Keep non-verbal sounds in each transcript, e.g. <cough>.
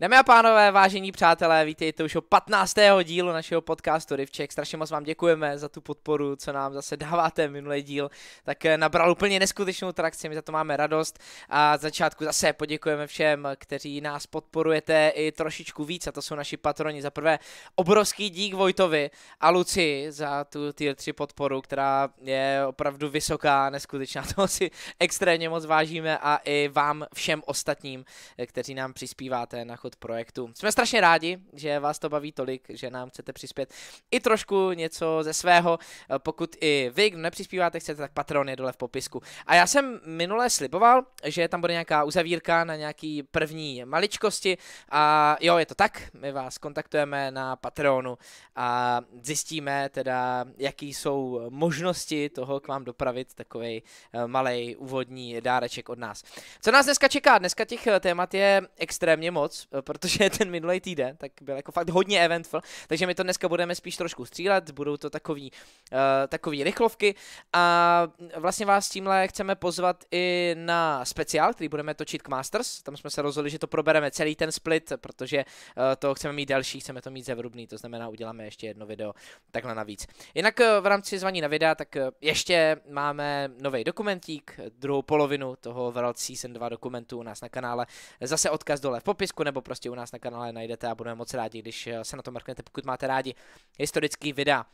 Dámy a pánové, vážení přátelé, vítejte už o 15. dílu našeho podcastu Rivček. Strašně moc vám děkujeme za tu podporu, co nám zase dáváte. Minulý díl tak eh, nabral úplně neskutečnou trakci, my za to máme radost. A začátku zase poděkujeme všem, kteří nás podporujete i trošičku víc, a to jsou naši patroni. Za prvé obrovský dík Vojtovi a Luci za tu tier 3 podporu, která je opravdu vysoká, neskutečná. <laughs> To si extrémně moc vážíme a i vám všem ostatním, eh, kteří nám přispíváte na chod projektu. Jsme strašně rádi, že vás to baví tolik, že nám chcete přispět i trošku něco ze svého. Eh, pokud i vy, nepřispíváte, chcete, tak patron je dole v popisku. A já jsem minule sliboval, že tam bude nějaká uzavírka na nějaký první maličkosti a jo, je to tak, my vás kontaktujeme na Patreonu a zjistíme teda, jaký jsou možnosti toho k vám dopravit takový eh, malý úvodní dáreček od nás. Co nás dneska čeká? Dneska těch eh, témat je extrémně moc, Eh, protože <laughs> ten minulý týden tak byl jako fakt hodně eventful, takže my to dneska budeme spíš trošku střílet, budou to takový, uh, takový rychlovky a vlastně vás tímhle chceme pozvat i na speciál, který budeme točit k Masters, tam jsme se rozhodli, že to probereme celý ten split, protože uh, eh, to chceme mít další, chceme to mít zevrubný, to znamená uděláme ještě jedno video takhle navíc. Jinak uh, v rámci zvaní na videa, tak uh, ještě máme nový dokumentík, druhou polovinu toho World Season 2 dokumentu u nás na kanále, zase odkaz dole v popisku nebo prostě u nás na kanále najdete a budeme moc rádi, když eh, se na to mrknete, pokud máte rádi historický videa.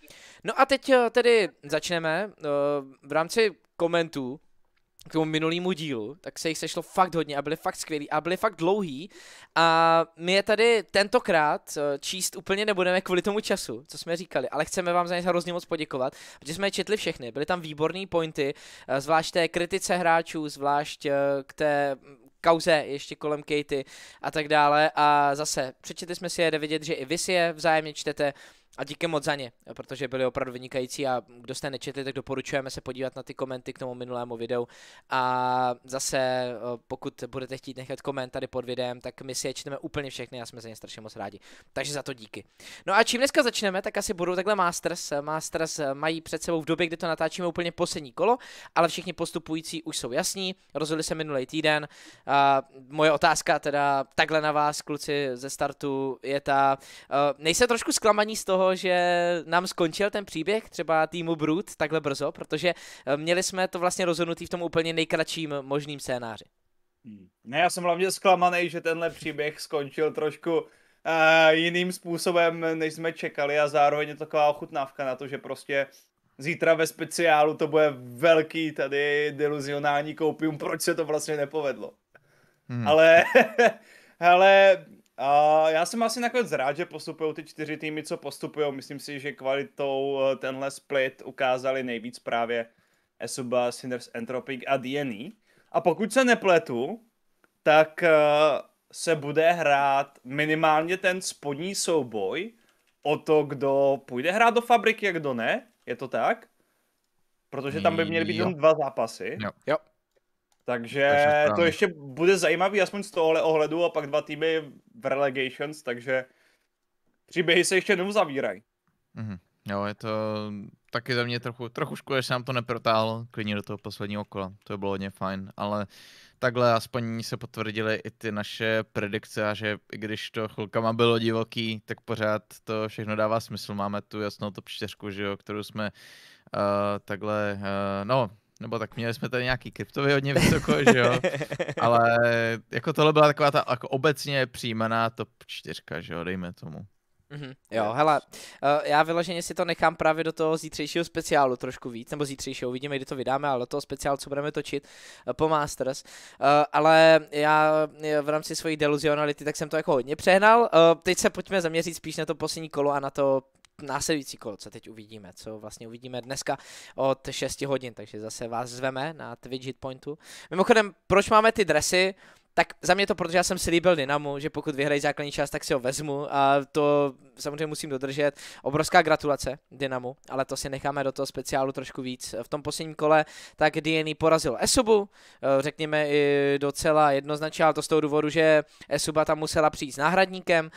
No a teď eh, tedy začneme eh, v rámci komentů k tomu minulýmu dílu, tak se jich sešlo fakt hodně a byly fakt skvělý a byly fakt dlouhý a my je tady tentokrát číst úplně nebudeme kvůli tomu času, co jsme říkali, ale chceme vám za ně hrozně moc poděkovat, protože jsme je četli všechny, byly tam výborné pointy, zvlášť té kritice hráčů, zvlášť k té kauze ještě kolem Katy a tak dále. A zase přečetli jsme si je, jde vidět, že i vy si je vzájemně čtete, a díky moc za ně, protože byli opravdu vynikající a kdo jste nečetli, tak doporučujeme se podívat na ty komenty k tomu minulému videu. A zase, pokud budete chtít nechat koment tady pod videem, tak my si je čteme úplně všechny a jsme za ně strašně moc rádi. Takže za to díky. No a čím dneska začneme, tak asi budou takhle Masters. Masters mají před sebou v době, kdy to natáčíme úplně poslední kolo, ale všichni postupující už jsou jasní. Rozhodli se minulý týden. A moje otázka teda takhle na vás, kluci ze startu, je ta. Nejsem trošku zklamaní z toho, toho, že nám skončil ten příběh třeba týmu Brut takhle brzo, protože eh, měli jsme to vlastně rozhodnutý v tom úplně nejkratším možným scénáři. Hmm. Ne, já jsem hlavně zklamaný, že tenhle příběh skončil trošku uh, jiným způsobem, než jsme čekali a zároveň je taková ochutnávka na to, že prostě zítra ve speciálu to bude velký tady deluzionální koupium, proč se to vlastně nepovedlo. Hmm. Ale, ale <laughs> Uh, já jsem asi nakonec rád, že postupují ty čtyři týmy, co postupují. Myslím si, že kvalitou eh, tenhle split ukázali nejvíc právě Esuba, Sinners, Entropic a DNA. E. A pokud se nepletu, tak uh, se bude hrát minimálně ten spodní souboj o to, kdo půjde hrát do fabriky a kdo ne. Je to tak? Protože tam by měly být jo. jen dva zápasy. Jo. jo. Takže to ještě bude zajímavý, aspoň z tohohle ohledu, a pak dva týmy v relegations, takže příběhy se ještě jednou zavírají. Mm-hmm. Jo, je to taky za mě trochu, trochu škoda, že se nám to neprotáhlo klidně do toho posledního kola. To bylo hodně fajn, ale takhle aspoň se potvrdily i ty naše predikce a že i když to chvilkama bylo divoký, tak pořád to všechno dává smysl. Máme tu jasnou top 4, že jo, kterou jsme uh, takhle, uh, no, nebo tak měli jsme tady nějaký kryptový hodně vysoko, že jo, <laughs> ale jako tohle byla taková ta jako obecně přijímaná top čtyřka, že jo, dejme tomu. Mm-hmm. Jo, hele, eh, já vyloženě si to nechám právě do toho zítřejšího speciálu trošku víc, nebo zítřejšího, uvidíme, kdy to vydáme, ale do toho speciálu, co budeme točit eh, po Masters. Eh, ale já v rámci svojí deluzionality, tak jsem to jako hodně přehnal. Teď se pojďme zaměřit spíš na to poslední kolo a na to následující kolo, co teď uvidíme, co vlastně uvidíme dneska od 6 hodin, takže zase vás zveme na Twitch Hitpointu. Mimochodem, proč máme ty dresy? tak za mě to, protože já jsem si líbil Dynamu, že pokud vyhrají základní část, tak si ho vezmu a to samozřejmě musím dodržet. Obrovská gratulace Dynamu, ale to si necháme do toho speciálu trošku víc. V tom posledním kole tak DNA porazil Esubu, eh, řekněme i docela jednoznačně, ale to z toho důvodu, že Esuba tam musela přijít s náhradníkem.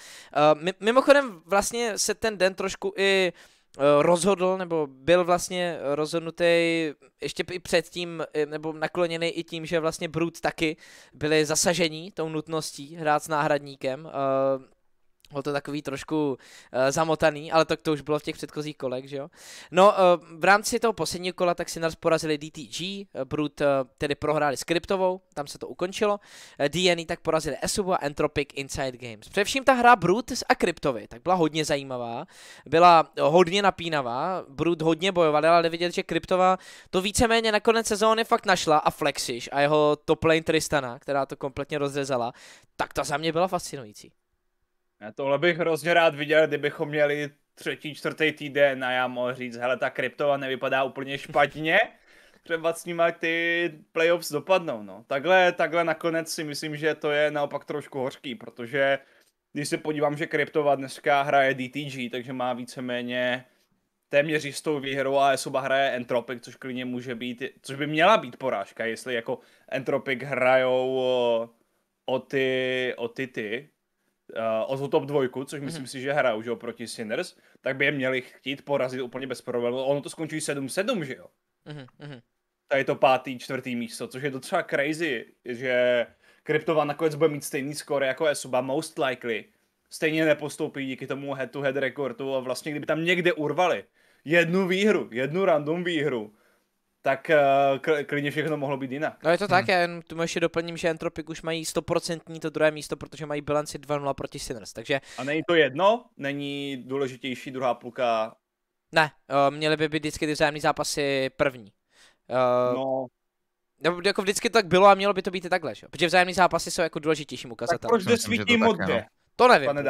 Eh, mimochodem vlastně se ten den trošku i Eh, rozhodl, nebo byl vlastně rozhodnutý ještě i předtím, eh, nebo nakloněný i tím, že vlastně Brut taky byli zasažení tou nutností hrát s náhradníkem. Eh, bylo to takový trošku uh, zamotaný, ale tak to, to už bylo v těch předchozích kolech, že jo. No, uh, v rámci toho posledního kola tak Sinners porazili DTG, uh, eh, Brut uh, tedy prohráli s Kryptovou, tam se to ukončilo. Uh, DNA e tak porazili Esubu a Entropic Inside Games. Především ta hra Brut a Kryptovy, tak byla hodně zajímavá, byla hodně napínavá, Brut hodně bojoval, ale vidět, že Kryptova to víceméně na konec sezóny fakt našla a Flexish a jeho top lane Tristana, která to kompletně rozřezala, tak ta za mě byla fascinující. Já tohle bych hrozně rád viděl, kdybychom měli třetí, čtvrtý týden a já mohl říct, hele, ta kryptova nevypadá úplně špatně, <laughs> třeba s nimi ty playoffs dopadnou, no. Takhle, takhle nakonec si myslím, že to je naopak trošku hořký, protože když se podívám, že kryptova dneska hraje DTG, takže má víceméně téměř jistou výhru a Esuba hraje Entropic, což klidně může být, což by měla být porážka, jestli jako Entropic hrajou o ty, o ty ty, uh, o top dvojku, což myslím mm-hmm. si, že hra už proti Sinners, tak by je měli chtít porazit úplně bez problémů. Ono to skončí 7-7, že jo? Mm-hmm. Tady je to pátý, čtvrtý místo, což je docela crazy, že Kryptova nakonec bude mít stejný score jako Esuba, most likely. Stejně nepostoupí díky tomu head-to-head rekordu a vlastně kdyby tam někde urvali jednu výhru, jednu random výhru, tak uh, klidně všechno mohlo být jinak. No je to tak, hmm. já jen tu ještě doplním, že Entropik už mají 100% to druhé místo, protože mají bilanci 2-0 proti Sinners, takže... A není to jedno? Není důležitější druhá půlka? Ne, uh, měly by být vždycky ty vzájemné zápasy první. Uh, no, nebo jako vždycky to tak bylo a mělo by to být i takhle, že? Protože vzájemné zápasy jsou jako důležitějším ukazatelem. Tak proč jde svítí modré? No. To nevím, Pane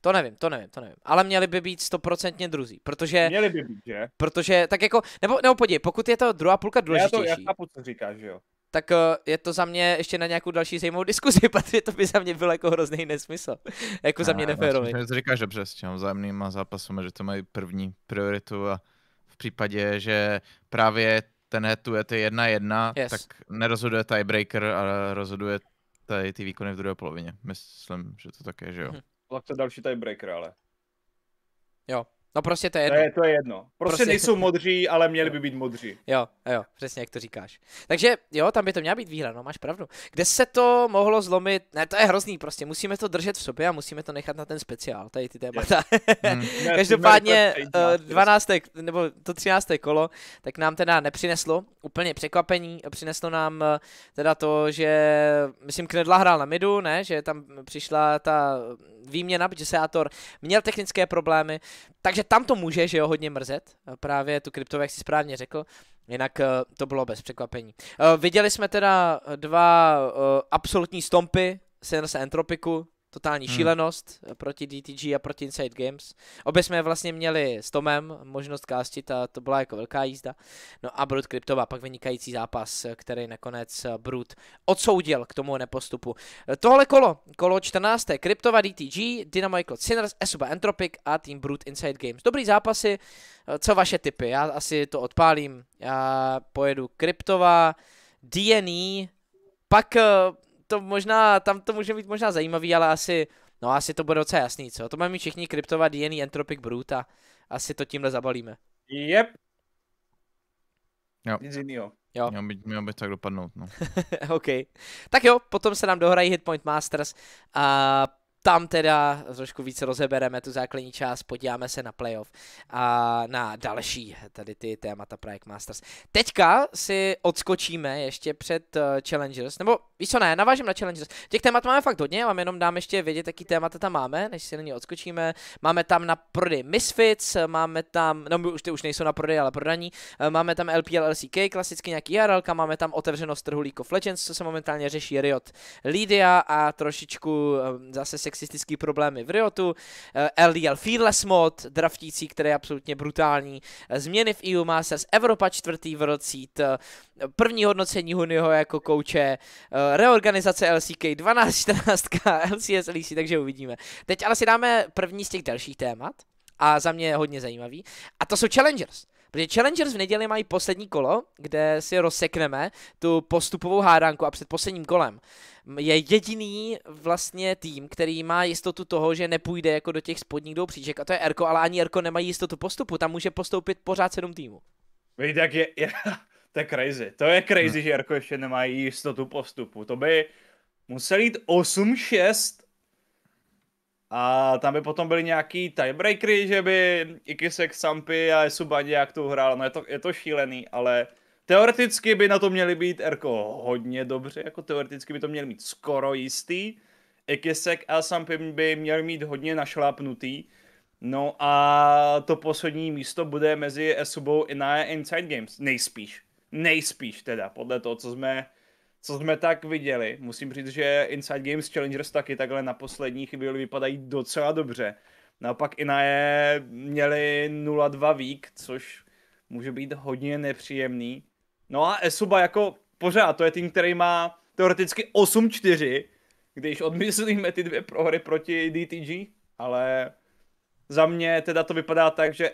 to nevím, to nevím, to nevím. Ale měli by být stoprocentně druzí, protože... Měli by být, že? Protože, tak jako, nebo, nebo podívej, pokud je to druhá půlka důležitější... Já to, já chápu, co říkáš, že jo. Tak eh, je to za mě ještě na nějakou další zajímavou diskuzi, <laughs> protože to by za mě bylo jako hrozný nesmysl. <laughs> jako za mě neférový. Vlastně, říkáš dobře s těm vzájemnýma zápasům, že to mají první prioritu a v případě, že právě ten head to head je jedna jedna, yes. tak nerozhoduje tiebreaker, ale rozhoduje tady ty výkony v druhé polovině. Myslím, že to také, že jo. Vlastně další breaker, ale. Jo, No prostě to je jedno. To je, to je jedno. Prostě, prostě nejsou modří, ale měli by být modří. Jo, jo, přesně jak to říkáš. Takže jo, tam by to měla být výhra, no máš pravdu. Kde se to mohlo zlomit? Ne, to je hrozný prostě, musíme to držet v sobě a musíme to nechat na ten speciál, tady ty témata. <laughs> Hmm. Každopádně 12. Eh, nebo to 13. kolo, tak nám teda nepřineslo úplně překvapení, přineslo nám eh, teda to, že myslím Knedla hrál na midu, ne, že tam přišla ta výměna, protože Seator měl technické problémy, takže tam to může, že jo, hodně mrzet, eh, právě tu krypto, jak jsi správně řekl, jinak eh, to bylo bez překvapení. Eh, viděli jsme teda dva absolutní stompy Sinners Entropiku, Totální hmm. šílenost eh, proti DTG a proti Inside Games. Obě jsme vlastně měli s Tomem možnost kástit a to byla jako velká jízda. No a Brut Kryptova pak vynikající zápas, eh, který nakonec eh, Brut odsoudil k tomu nepostupu. Tohle kolo, kolo 14. Kryptova DTG, Dynamical Sinners, Esuba Entropic a tým Brut Inside Games. Dobrý zápasy, co vaše typy? Já asi to odpálím. Já pojedu Kryptova, DNE, pak to možná, tam to může být možná zajímavý, ale asi, no asi to bude docela jasný, co? To máme všichni kryptova DNA Entropic Brute a asi to tímhle zabalíme. Yep. Jo. Nic jiného. Jo. Měl by, měl by tak dopadnout, no. <laughs> OK. Tak jo, potom se nám dohrají Hitpoint Masters a tam teda trošku více rozebereme tu základní část, podíváme se na playoff a na další tady ty témata Project Masters. Teďka si odskočíme ještě před uh, Challengers, nebo víš co ne, navážím na Challengers. Těch témat máme fakt hodně, vám jenom dám ještě vědět, jaký témata tam máme, než si na ně odskočíme. Máme tam na prody Misfits, máme tam, no už ty už nejsou na prodej, ale prodaní, eh, máme tam LPL, LCK, klasicky nějaký JRL, máme tam otevřenost trhu League of Legends, co se momentálně řeší Riot Lydia a trošičku um, zase se sexistický problémy v Riotu, eh, LDL Fearless mod, draftící, který je absolutně brutální, eh, změny v EU Masters, Evropa čtvrtý v Rocít, eh, první hodnocení Hunyho jako kouče, reorganizace LCK, 12-14 LCS LEC, takže uvidíme. Teď ale si dáme první z těch dalších témat a za mě je hodně zajímavý. A to jsou Challengers. Protože Challengers v neděli mají poslední kolo, kde si rozsekneme tu postupovou hádanku a před posledním kolem je jediný vlastně tým, který má jistotu toho, že nepůjde jako do těch spodních dvou příček a to je Erko, ale ani Erko nemají jistotu postupu, tam může postoupit pořád sedm týmů. Víte, jak je, je, <laughs> to je crazy, to je crazy, hmm. že Erko ještě nemají jistotu postupu, to by musel jít 8-6 a tam by potom byly nějaký tiebreakery, že by Ikisek, Sampy a Esuba nějak to hrál. No je to, je to šílený, ale teoreticky by na to měli být Erko hodně dobře, jako teoreticky by to měli mít skoro jistý. Ikisek a Sampy by měli mít hodně našlápnutý. No a to poslední místo bude mezi Esubou i na Inside Games. Nejspíš. Nejspíš teda, podle toho, co jsme co jsme tak viděli, musím říct, že Inside Games Challengers taky takhle na poslední chvíli vypadají docela dobře. Naopak je měli 0-2 vík, což může být hodně nepříjemný. No a Esuba jako pořád, to je tým, který má teoreticky 8-4, když odmyslíme ty dvě prohry proti DTG, ale za mě teda to vypadá tak, že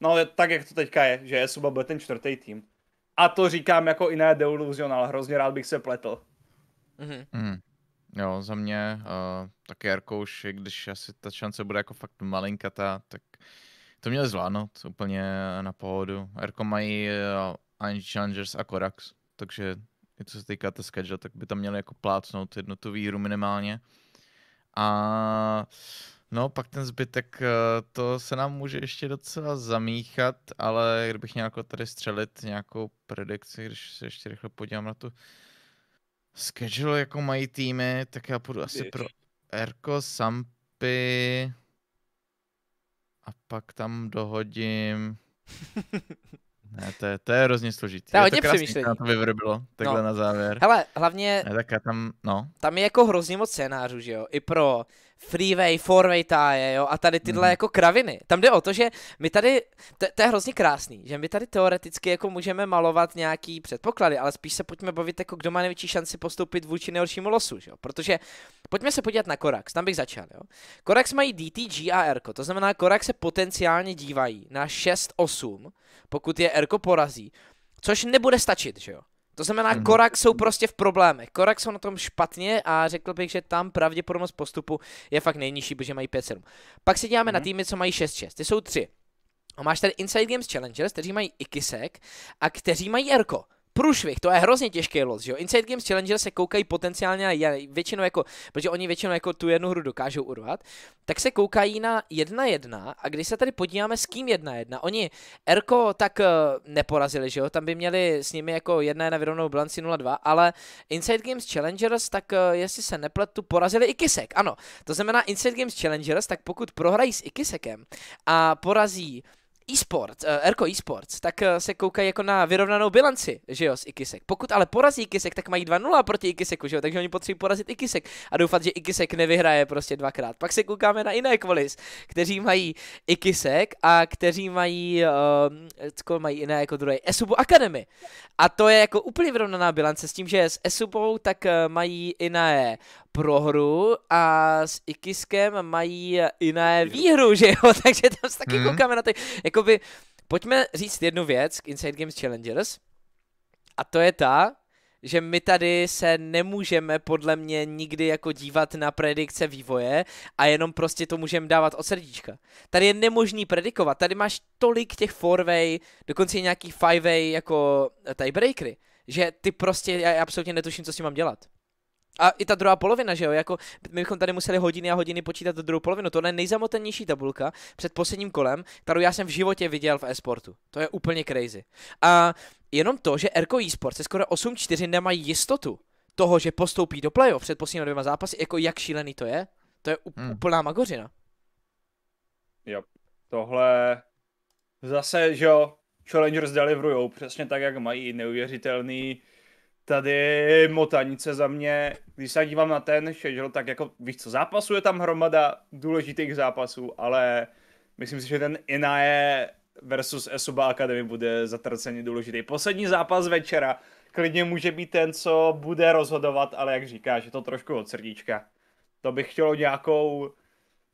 no tak jak to teďka je, že Esuba bude ten čtvrtý tým. A to říkám jako iné deluzion, ale hrozně rád bych se pletl. Mm-hmm. Mm. Jo, za mě uh, eh, taky Jarko už, když asi ta šance bude jako fakt malinkatá, tak to měl zvládnout úplně na pohodu. Jarko mají uh, eh, Ange Challengers a Korax, takže i co se týká té schedule, tak by tam měli jako plácnout jednu tu výhru minimálně. A No, pak ten zbytek, eh, to se nám může ještě docela zamíchat, ale kdybych nějako tady střelit nějakou predikci, když se ještě rychle podívám na tu schedule, jako mají týmy, tak já půjdu asi pro Erko, Sampy a pak tam dohodím... <laughs> Ne, to je, to je hrozně složitý. To je hodně přemýšlení. to vyvrbilo, takhle no. na závěr. Ale hlavně... Ne, tak já tam, no. Tam je jako hrozně moc scénářů, že jo? I pro freeway, fourway tie, jo, a tady tyhle mm. jako kraviny. Tam jde o to, že my tady, to, to je hrozně krásný, že my tady teoreticky jako můžeme malovat nějaký předpoklady, ale spíš se pojďme bavit jako kdo má největší šanci postoupit vůči nejhoršímu losu, jo, protože pojďme se podívat na Korax, tam bych začal, jo. Korax mají DTG a Erko, to znamená Korax se potenciálně dívají na 6-8, pokud je Erko porazí, což nebude stačit, že jo. To znamená, mm-hmm. Korak jsou prostě v problémech. Korak jsou na tom špatně a řekl bych, že tam pravděpodobnost postupu je fakt nejnižší, protože mají 5-7. Pak si děláme mm-hmm. na mhm. týmy, co mají 6-6. Ty jsou tři. A máš tady Inside Games Challengers, kteří mají Ikisek a kteří mají Erko průšvih, to je hrozně těžký los, že jo? Inside Games Challenger se koukají potenciálně na většinou jako, protože oni většinou jako tu jednu hru dokážou urvat, tak se koukají na jedna jedna a když se tady podíváme s kým jedna jedna, oni Erko tak uh, neporazili, že jo? Tam by měli s nimi jako jedna jedna vyrovnou bilanci 0-2, ale Inside Games Challengers tak, uh, jestli se nepletu, porazili i Kisek, ano. To znamená Inside Games Challengers, tak pokud prohrají s Ikisekem a porazí e-sport, uh, eh, Erko e-sports, tak uh, se koukají jako na vyrovnanou bilanci, že jo, s Ikisek. Pokud ale porazí Ikisek, tak mají 2-0 proti Ikiseku, že jo, takže oni potřebují porazit Ikisek a doufat, že Ikisek nevyhraje prostě dvakrát. Pak se koukáme na jiné kvalis, kteří mají Ikisek a kteří mají, uh, mají jiné jako druhé, Esubu Academy. A to je jako úplně vyrovnaná bilance s tím, že s Esubou tak uh, mají jiné prohru a s Ikiskem mají jiné výhru, že jo? <laughs> Takže tam se taky mm. koukáme na to. Jakoby, pojďme říct jednu věc k Inside Games Challengers a to je ta, že my tady se nemůžeme podle mě nikdy jako dívat na predikce vývoje a jenom prostě to můžeme dávat od srdíčka. Tady je nemožný predikovat, tady máš tolik těch 4-way, dokonce i nějaký way jako tiebreakery, že ty prostě, já absolutně netuším, co s tím mám dělat. A i ta druhá polovina, že jo, jako my bychom tady museli hodiny a hodiny počítat tu druhou polovinu. Tohle je nejzamotenější tabulka před posledním kolem, kterou já jsem v životě viděl v esportu. To je úplně crazy. A jenom to, že Erko eSport se skoro 8-4 nemají jistotu toho, že postoupí do playoff před posledními dvěma zápasy, jako jak šílený to je, to je hmm. úplná hmm. magořina. Jo, tohle zase, že jo, Challengers deliverujou přesně tak, jak mají neuvěřitelný tady motanice za mě, když se dívám na ten šedžel, tak jako víš co, zápasů je tam hromada důležitých zápasů, ale myslím si, že ten Inae versus Esuba Academy bude zatraceně důležitý. Poslední zápas večera klidně může být ten, co bude rozhodovat, ale jak říkáš, je to trošku od srdíčka. To bych chtělo nějakou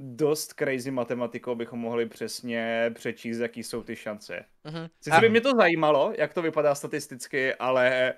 dost crazy matematikou bychom mohli přesně přečíst, jaký jsou ty šance. Uh-huh. Sice by mě to zajímalo, jak to vypadá statisticky, ale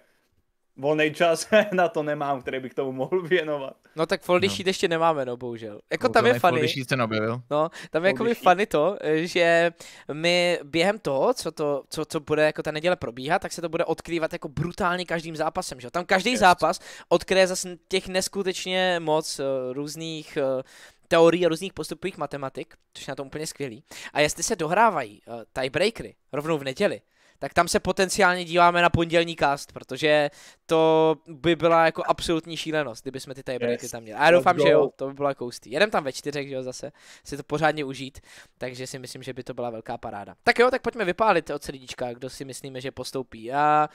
volný čas <laughs> na to nemám, který bych tomu mohl věnovat. No tak Foldy no. no. ještě nemáme, no bohužel. Jako tam je funny. Sheet se neobjevil. No, tam je jako by funny to, že my během toho, co, to, co, co bude jako ta neděle probíhat, tak se to bude odkrývat jako brutálně každým zápasem, že Tam každý Just. zápas odkryje zase těch neskutečně moc uh, různých uh, teorií a různých postupových matematik, což je na tom úplně skvělý. A jestli se dohrávají uh, tiebreakery rovnou v neděli, tak tam se potenciálně díváme na pondělní cast, protože to by byla jako absolutní šílenost, kdyby jsme ty tiebreaky yes. tam měli. A já doufám, že jo, to by bylo jako Jedem tam ve čtyřech, že jo, zase si to pořádně užít, takže si myslím, že by to byla velká paráda. Tak jo, tak pojďme vypálit od srdíčka, kdo si myslíme, že postoupí. Já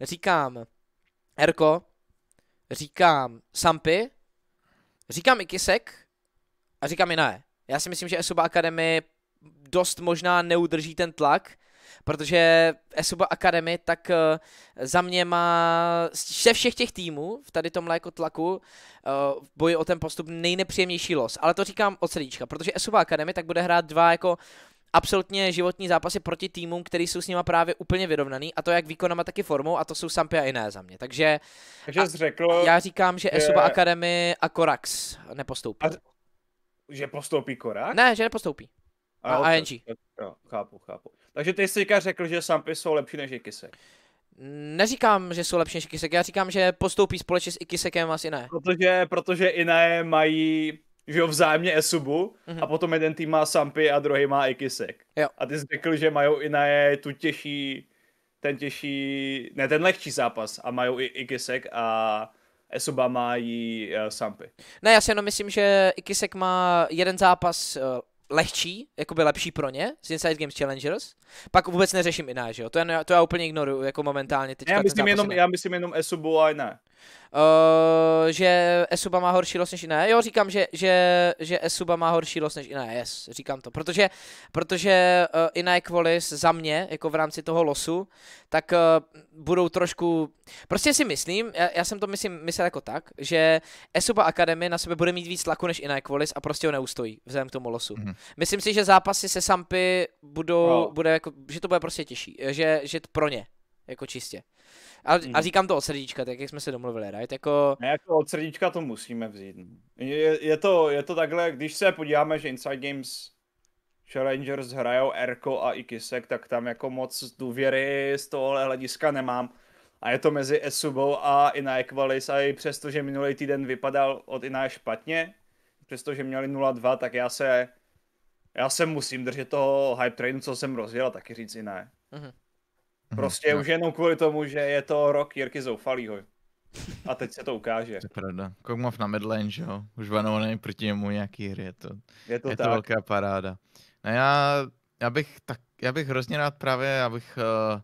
říkám Erko, říkám Sampy, říkám i Kisek a říkám i Já si myslím, že Esoba Academy dost možná neudrží ten tlak, protože Esuba Academy tak eh, za mě má ze všech těch týmů v tady tomhle jako tlaku eh, v boji o ten postup nejnepříjemnější los. Ale to říkám od srdíčka, protože Esuba Academy tak bude hrát dva jako absolutně životní zápasy proti týmům, který jsou s nima právě úplně vyrovnaný, a to jak výkonama, tak i formou, a to jsou Sampy a jiné za mě. Takže, Takže jsi řekl, já říkám, že, že Esuba Academy a Korax nepostoupí. A, že postoupí Korax? Ne, že nepostoupí. A, a, a NG. Jo, chápu, chápu. Takže ty jsi řekl, že Sampy jsou lepší než Ikisek. Neříkám, že jsou lepší než Ikisek, já říkám, že postoupí společně s Ikisekem asi ne. Protože, protože Iné mají že jo, vzájemně Esubu mm-hmm. a potom jeden tým má Sampy a druhý má Ikisek. Jo. A ty jsi řekl, že mají Iné tu těžší, ten těžší, ne ten lehčí zápas a mají i Ikisek a Esuba mají uh, Sampy. Ne, já si jenom myslím, že Ikisek má jeden zápas uh, lehčí, jakoby lepší pro ně, z Inside Games Challengers, pak vůbec neřeším jiná, že jo? To já, to já úplně ignoruju, jako momentálně teďka. Já myslím, jenom, já myslím jenom Esubu a ne. Uh, že Esuba má horší los než jiné. Jo, říkám, že, že, že Esuba má horší los než jiné, yes, říkám to. Protože, protože uh, jiné kvůli za mě, jako v rámci toho losu, tak uh, budou trošku... Prostě si myslím, já, já jsem to myslím, myslel jako tak, že Esuba Academy na sebe bude mít víc tlaku než jiné kvůli a prostě ho neustojí vzhledem k tomu losu. Mm-hmm. Myslím si, že zápasy se Sampy budou, no. bude jako, že to bude prostě těžší, že, že pro ně, jako čistě. A, mm. a hmm. říkám to od srdíčka, tak jak jsme se domluvili, right? Jako... Ne, jako od srdíčka to musíme vzít. Je, je, to, je to takhle, když se podíváme, že Inside Games Challengers hrajou Erko a Ikisek, tak tam jako moc důvěry z tohohle hlediska nemám. A je to mezi Esubou a Ina Equalis a i přesto, že minulý týden vypadal od Ina špatně, přestože měli 0-2, tak já se já se musím držet toho hype trainu, co jsem rozjel a taky říct i ne. Mm-hmm. Prostě mm-hmm. už jenom kvůli tomu, že je to rok Jirky Zoufalýho. A teď se to ukáže. To je pravda. Kogmov na midlane, že jo? Už Vano není proti němu nějaký hry, je to, je to, je tak. to velká paráda. No já, já, bych tak, já bych hrozně rád právě, abych uh,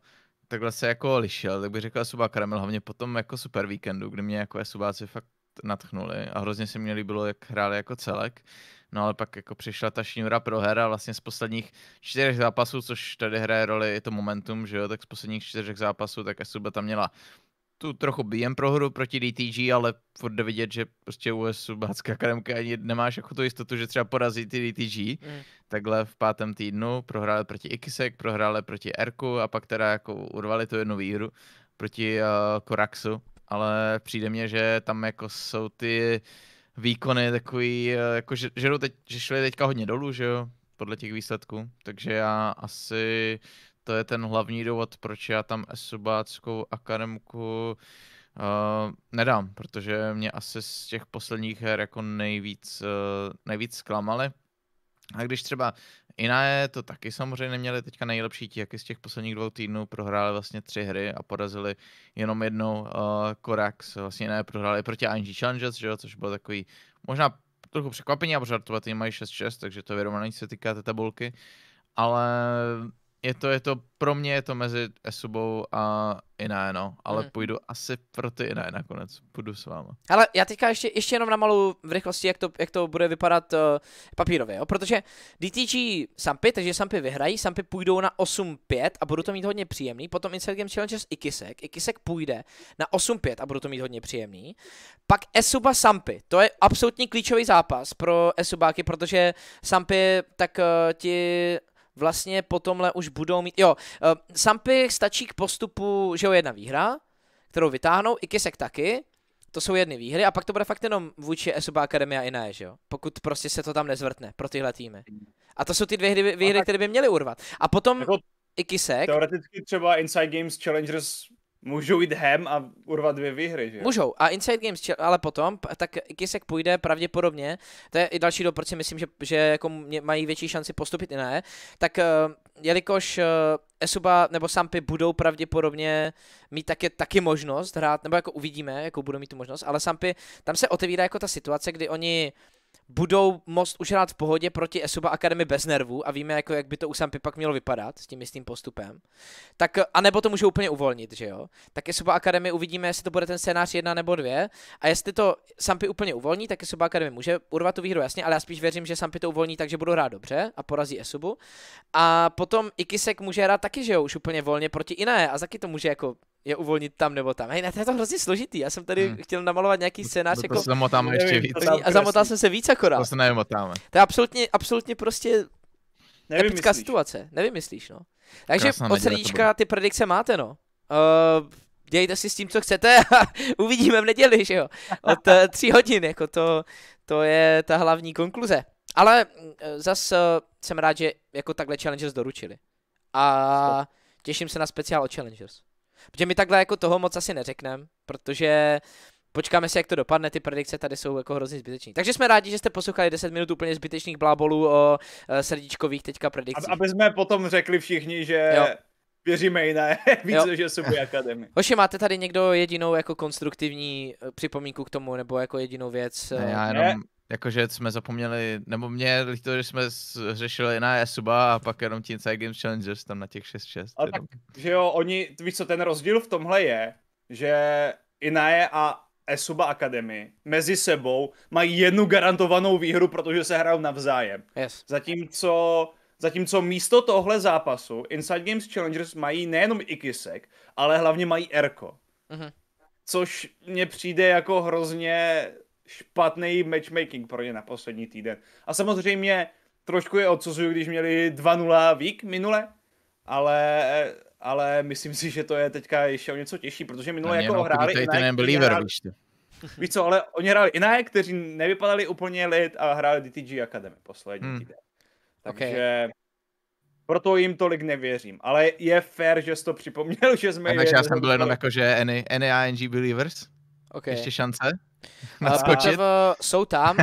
takhle se jako lišil, tak bych řekl Suba Kreml, hlavně potom jako super víkendu, kdy mě jako subáci fakt natchnuli a hrozně se mi líbilo, jak hráli jako celek. No ale pak jako přišla ta šňůra pro a vlastně z posledních čtyřech zápasů, což tady hraje roli i to momentum, že jo, tak z posledních čtyřech zápasů tak Esuba tam měla tu trochu bijem prohru proti DTG, ale furt jde vidět, že prostě u Subácké akademky ani nemáš jako tu jistotu, že třeba porazí ty DTG. Mm. Takhle v pátém týdnu prohráli proti Ikisek, prohráli proti Erku a pak teda jako urvali tu jednu výhru proti uh, Koraxu ale přijde mně, že tam jako jsou ty výkony takový, eh, jako že, že, teď, že šli teďka hodně dolů, že jo, podle těch výsledků, takže já asi to je ten hlavní důvod, proč já tam esubáckou akademku uh, nedám, protože mě asi z těch posledních her jako nejvíc, uh, nejvíc zklamaly. A když třeba je to taky samozřejmě neměli teďka nejlepší tí, jak z těch posledních dvou týdnů prohráli vlastně tři hry a porazili jenom jednou uh, eh, Korax. Vlastně Inae prohráli proti ING Challenges, že jo, což bylo takový možná trochu překvapení, a pořád to mají 6-6, takže to vyrovnaný se týká té tabulky. Ale je to, je to, pro mě je to mezi Esubou a Iné, no. Ale hmm. půjdu asi pro ty Iné nakonec. Půjdu s váma. Ale já teďka ještě, ještě jenom na malou v rychlosti, jak to, jak to bude vypadat uh, papírově, jo. Protože DTG Sampy, takže Sampy vyhrají, Sampy půjdou na 8-5 a budu to mít hodně příjemný. Potom Inside Game Challengers Ikisek, Ikisek půjde na 8-5 a budu to mít hodně příjemný. Pak Esuba Sampy, to je absolutně klíčový zápas pro Esubáky, protože Sampy tak uh, ti vlastně po tomhle už budou mít, jo, uh, Sampy stačí k postupu, že jo, jedna výhra, kterou vytáhnou, kisek taky, to jsou jedny výhry a pak to bude fakt jenom vůči SUB Akademia i ne, že jo? Pokud prostě se to tam nezvrtne pro tyhle týmy. A to jsou ty dvě hry, výhry, které by měly urvat. A potom jako, Ikisek... Teoreticky třeba Inside Games Challengers Můžou jít hem a urvat dvě výhry, že jo? Můžou. A Inside Games, ale potom, tak Kisek půjde pravděpodobně, to je i další důvod, proč si myslím, že, že jako mají větší šanci postupit i ne, tak eh, jelikož eh, Esuba nebo Sampy budou pravděpodobně mít také taky možnost hrát, nebo jako uvidíme, jakou budou mít tu možnost, ale Sampy, tam se otevírá jako ta situace, kdy oni budou most už hrát v pohodě proti Esuba Academy bez nervů a víme, jako, jak by to u Sampy pak mělo vypadat s tím jistým postupem, tak eh, a nebo to může úplně uvolnit, že jo? Tak Esuba Academy uvidíme, jestli to bude ten scénář jedna nebo dvě a jestli to Sampy úplně uvolní, tak Esuba Academy může urvat tu výhru, jasně, ale já spíš věřím, že Sampy to uvolní tak, že budou hrát dobře a porazí Esubu. A potom Ikisek může hrát taky, že jo, už úplně volně proti Inae a taky to může jako je uvolnit tam nebo tam. Hej, to je to hrozně složitý. Já jsem tady hmm. chtěl namalovat nějaký scénář. To, to jako... Prostě zamotáme ještě víc. A zamotal jsem se víc akorát. To se nemotáme. To je absolutně, absolutně prostě Nevymyslíš. epická situace. Nevymyslíš, no. Takže Krásná od srdíčka ty predikce máte, no. Uh, dějte si s tím, co chcete a <laughs> uvidíme v neděli, že jo. Od uh, tří hodin, jako to, to je ta hlavní konkluze. Ale uh, zas uh, jsem rád, že jako takhle Challengers doručili. A těším se na speciál o Challengers. Protože my takhle jako toho moc asi neřekneme, protože počkáme si, jak to dopadne, ty predikce tady jsou jako hrozně zbytečné. Takže jsme rádi, že jste poslouchali 10 minut úplně zbytečných blábolů o e, srdíčkových teďka predikcích. Aby jsme potom řekli všichni, že jo. věříme jiné, <laughs> víc jo. že jsou akademie. Hoši, máte tady někdo jedinou jako konstruktivní e, připomínku k tomu, nebo jako jedinou věc? E, ne, já jenom... Ne? Jakože jsme zapomněli, nebo mě líto, že jsme řešili na esuba a pak jenom tím Games Challengers tam na těch 6-6. Ale tak, že jo, oni, víš co, ten rozdíl v tomhle je, že Inae a Esuba Academy mezi sebou mají jednu garantovanou výhru, protože se hrajou navzájem. Yes. Zatímco, zatímco místo tohle zápasu Inside Games Challengers mají nejenom Ikisek, ale hlavně mají Erko. Uh-huh. Což mně přijde jako hrozně špatný matchmaking pro ně na poslední týden. A samozřejmě trošku je odsuzuju, když měli 2-0 vík minule, ale, ale myslím si, že to je teďka ještě o něco těžší, protože minule jako hráli... i ten hráli, víš, co, ale oni hráli je kteří nevypadali úplně lid a hráli DTG Academy poslední hmm. týden. Takže... Okay. Proto jim tolik nevěřím, ale je fair, že jsi to připomněl, <laughs> že jsme... Takže já jsem byl jenom jako, že ing Believers? Okay. Ještě šance? Eh, Naskočit? Uh, jsou tam,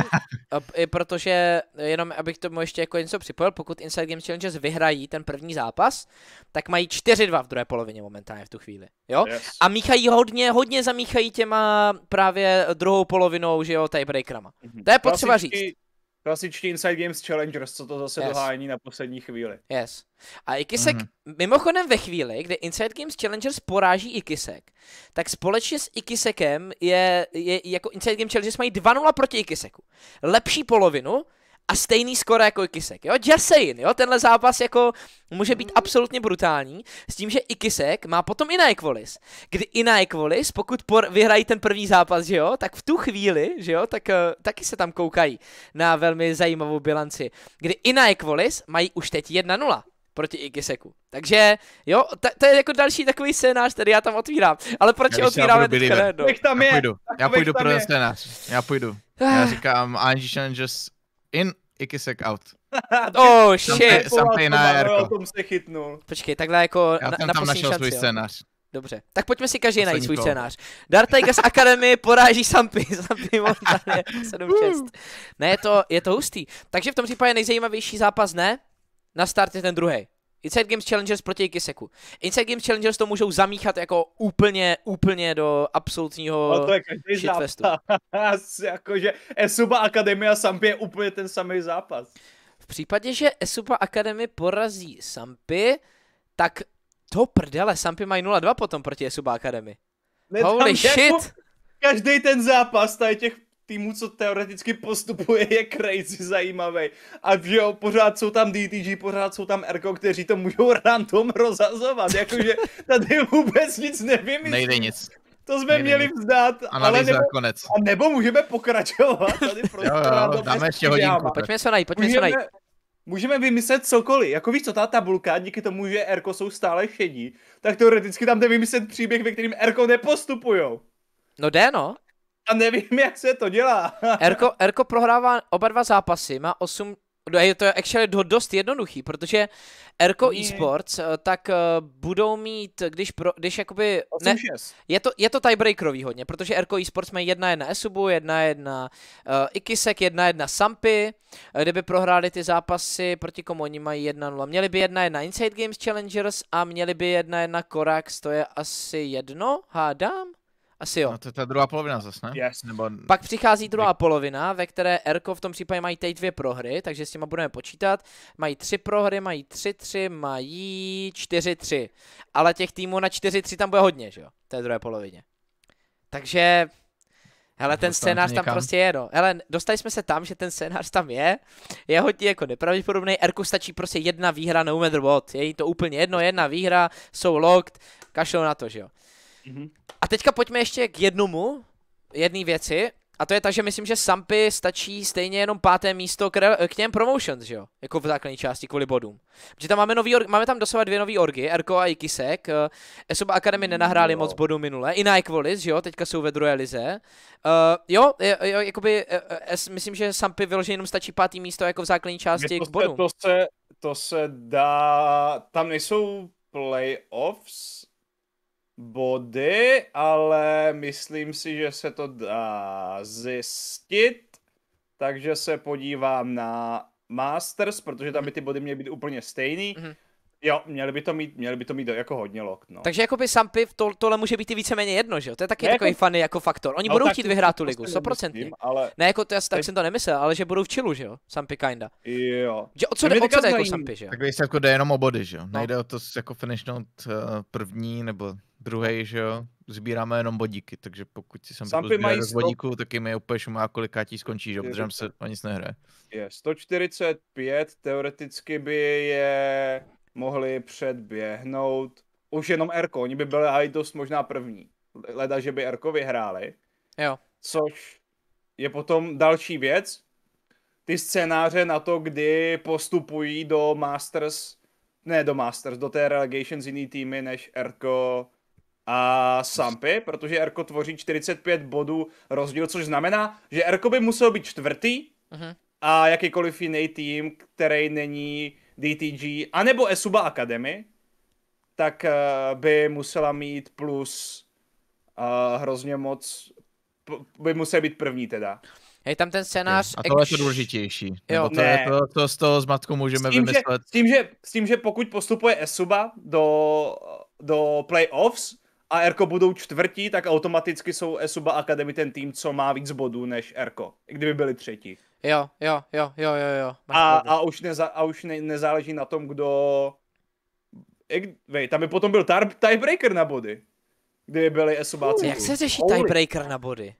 eh, protože jenom abych tomu ještě jako něco připojil, pokud Inside Games Challenges vyhrají ten první zápas, tak mají 4-2 v druhé polovině momentálně v tu chvíli, jo? Yes. A míchají hodně, hodně zamíchají těma právě druhou polovinou, že jo, tiebreakerama. Mm-hmm. To je potřeba říct klasičtí Inside Games Challengers, co to zase yes. dohání na poslední chvíli. Yes. A Ikisek, mm-hmm. mimochodem ve chvíli, kdy Inside Games Challengers poráží Ikisek, tak společně s Ikisekem je, je jako Inside Games Challengers mají 2-0 proti Ikiseku. Lepší polovinu, a stejný skoro jako Ikisek, jo, Jerseyin, jo, tenhle zápas jako může být absolutně brutální, s tím, že Ikisek má potom i Equalis. kdy i Equalis, pokud por- vyhrají ten první zápas, že jo, tak v tu chvíli, že jo, tak uh, taky se tam koukají na velmi zajímavou bilanci, kdy i Equalis mají už teď 1-0, proti Ikiseku. Takže jo, ta, to je jako další takový scénář, který já tam otvírám. Ale proč otvíráme teďka najednou? No? Já půjdu, já půjdu pro ten scénář. Já půjdu. Já ah. říkám, I'm just in, i kisek out. <laughs> oh shit! Sampej na jarko. se chytnul. Počkej, takhle jako Já na, jsem na tam našel šanci, svůj jo. scénář. Dobře, tak pojďme si každý najít svůj scénář. Dark Tigers Academy poráží Sampy, Sampy Montane 7-6. Ne, je to, je to hustý. Takže v tom případě nejzajímavější zápas ne, na start je ten druhý. Inside Games Challengers proti Kiseku. Inside Games Challengers to můžou zamíchat jako úplně, úplně do absolutního no to je každý shitfestu. zápas. <laughs> Jakože Esuba Akademia Sampy je úplně ten samý zápas. V případě, že Esuba Academy porazí Sampy, tak to prdele, Sampy mají 0-2 potom proti Esuba Academy. Holy shit! Jako každý ten zápas tady těch týmu, co teoreticky postupuje, je crazy zajímavý. A že jo, pořád jsou tam DTG, pořád jsou tam Erko, kteří to můžou random rozazovat. <laughs> Jakože tady vůbec nic nevymyslí. Nejde nic. To jsme Nejde měli nic. vzdát, Analýza ale nebo, konec. A nebo můžeme pokračovat. Tady <laughs> prostě jo, jo, dáme ještě hodinku. Pojďme se najít, pojďme se najít. Můžeme vymyslet cokoliv. Jako víš co, ta tabulka, díky tomu, že Erko jsou stále šedí, tak teoreticky tam jde vymyslet příběh, ve kterým Erko nepostupujou. No jde no a nevím, <laughs> jak se to dělá. Erko, Erko prohrává oba dva zápasy, má 8, no je to actually dost jednoduchý, protože Erko je. eSports, eh, tak eh, budou mít, když, pro, když jakoby, ne, je to, je to tiebreakerový hodně, protože Erko eSports mají jedna jedna Esubu, jedna jedna. uh, Ikisek, jedna jedna Sampy, kdyby prohráli ty zápasy, proti komu oni mají 1-0, měli by jedna jedna Inside Games Challengers a měli by jedna jedna Korax, to je asi jedno, hádám? Asi jo. No to je ta druhá polovina zase, ne? Yes. Nebo... Pak přichází druhá polovina, ve které Erko v tom případě mají teď dvě prohry, takže s těma budeme počítat. Mají tři prohry, mají tři, tři, mají čtyři, tři. Ale těch týmů na čtyři, tři tam bude hodně, že jo? V té druhé polovině. Takže Hele, ten scénář tam prostě je, no. Hele, dostali jsme se tam, že ten scénář tam je. Je hodně jako nepravděpodobný. Erku stačí prostě jedna výhra, no matter what. Je jí to úplně jedno, jedna výhra, jsou locked, kašlou na to, že jo. Mm-hmm. A teďka pojďme ještě k jednomu, jedné věci, a to je tak, že myslím, že Sampy stačí stejně jenom páté místo k, k těm promotions, že jo? Jako v základní části kvůli bodům. Protože tam máme, nový org, máme tam doslova dvě nové orgy, Erko a Ikisek. Uh, Esoba Academy nenahráli no. moc bodů minule. I na Equalis, že jo? Teďka jsou ve druhé lize. Uh, jo, jo, jakoby, uh, es, myslím, že Sampy vyloženě jenom stačí pátý místo jako v základní části jako k bodům. to se, to se dá, tam nejsou playoffs, body, ale myslím si, že se to dá zjistit. Takže se podívám na Masters, protože tam by ty body měly být úplně stejný. Mm-hmm. Jo, měli by to mít, měli by to mít jako hodně lok. no. Takže jakoby Sampy, to, tohle může být i víceméně jedno, že jo? To je taky ne, takový jako... funny jako faktor. Oni no, budou chtít vyhrát tu prostě ligu, 100%. Nemyslím, ale... Ne, jako to, já, tak Teď... jsem to nemyslel, ale že budou v čilu, že jo? Sampy kinda. Jo. Že o co, jde, o co jde jako Sampy, že jo? Tak jako jde jenom o body, že jo? No. Nejde o to jako finishnout uh, eh, první nebo druhý, že jo, sbíráme jenom bodíky, takže pokud si sem Sampy mají z bodíků, tak jim je úplně šumá, koliká ti skončí, že protože se o nic nehraje. Je 145, teoreticky by je mohli předběhnout už jenom Erko, oni by byli aj dost možná první. Leda, že by Erko vyhráli. Jo. Což je potom další věc. Ty scénáře na to, kdy postupují do Masters, ne do Masters, do té relegation z jiný týmy, než Erko a Sampy, protože Erko tvoří 45 bodů rozdíl, což znamená, že Erko by musel být čtvrtý uh-huh. a jakýkoliv jiný tým, který není DTG, anebo Esuba Academy, tak eh, by musela mít plus uh, hrozně moc, by musel být první teda. Hej, tam ten scénář... A tohle je to důležitější. Jo. To, ne. to, to, z toho zmatku můžeme s tím, vymyslet. Že, s, tím, že, s tím, že pokud postupuje Esuba do, do playoffs, a Erko budou čtvrtí, tak automaticky jsou Esuba Academy ten tým, co má víc bodů než Erko, kdyby byli třetí. Jo, jo, jo, jo, jo, jo. A, a už, neza, a už ne, nezáleží na tom, kdo... Vej, tam by potom byl tar- tiebreaker na body, kdyby byli Esubáci. Jak se řeší tiebreaker na body?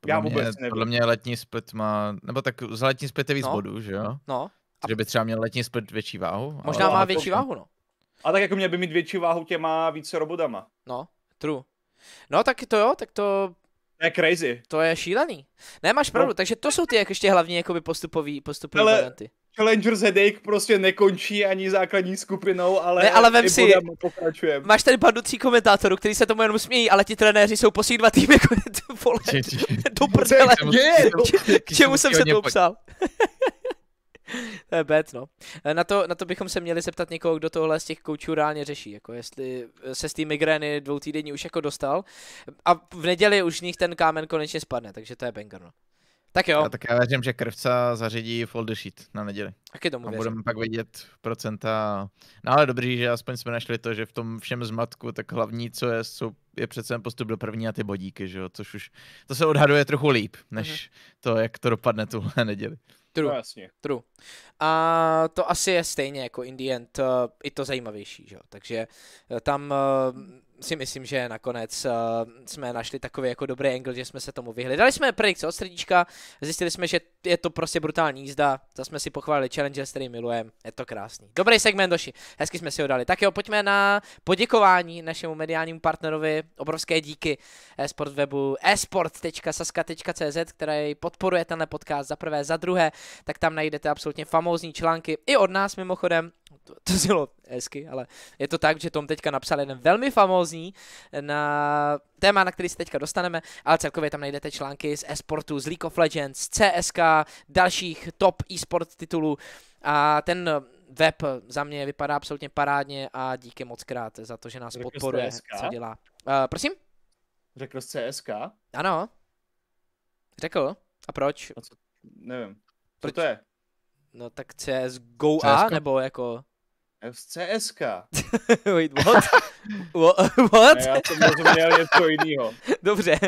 Podle Já vůbec mě, nevím. Podle mě letní split má, nebo tak za letní split je víc no. bodů, že jo? No. Že by třeba měl letní split větší váhu. Možná ale... má větší váhu, no. A tak jako mě by mít větší váhu těma více robotama. No, true. No tak to jo, tak to... To je crazy. To je šílený. Ne, máš no. pravdu, no. takže to jsou ty jak ještě hlavní jakoby postupový, postupový Ale... varianty. Challengers Headache prostě nekončí ani základní skupinou, ale, ne, ale vem si, Máš tady bandu tří komentátorů, kteří se tomu jenom smějí, ale ti trenéři jsou poslední dva týmy, jako <laughs> vole, do prdele, čemu jsem se to psal? to je bad, no. E, na to, na to bychom se měli zeptat někoho, kdo tohle z těch koučů reálně řeší, jako jestli e, se z té migrény dvou týdenní už jako dostal a v neděli už nich ten kámen konečně spadne, takže to je banger, no. Tak jo. Já tak já věřím, že Krvca zařídí fold sheet na neděli. Taky tomu věřím. A budeme pak vidět procenta. No ale dobrý, že aspoň jsme našli to, že v tom všem zmatku, tak hlavní, co je, jsou, je přece postup do první a ty bodíky, že jo, což už, to se odhaduje trochu líp, než uh-huh. to, jak to dopadne tuhle neděli. True. No, jasně. True. A to asi je stejně jako Indient, uh, i to zajímavější, že? takže eh, tam uh, si myslím, že nakonec uh, jsme našli takový jako dobrý angle, že jsme se tomu vyhli. Dali jsme predikce od srdíčka, zjistili jsme, že je to prostě brutální jízda, za jsme si pochválili Challenger, který milujeme, je to krásný. Dobrý segment doši, hezky jsme si ho dali. Tak jo, pojďme na poděkování našemu mediálnímu partnerovi, obrovské díky eSport webu esport.saska.cz, který podporuje tenhle podcast za prvé, za druhé, tak tam najdete absolutně famózní články i od nás mimochodem, to, to zjelo hezky, ale je to tak, že Tom teďka napsal jeden velmi famózní eh, na téma, na který se teďka dostaneme, ale celkově tam najdete články z esportu, z League of Legends, CSK, dalších top e-sport titulů a ten web za mě vypadá absolutně parádně a díky moc krát za to, že nás Řekl podporuje, co dělá. Uh, prosím? Řekl z CSK? Ano. Řekl. A proč? A co? Nevím. Co proč? to je? No tak CS GO A, nebo jako... FCSK. <laughs> Wait, what? <laughs> What? <laughs> <laughs> Ne, já jsem rozuměl něco jiného. <laughs> Dobře,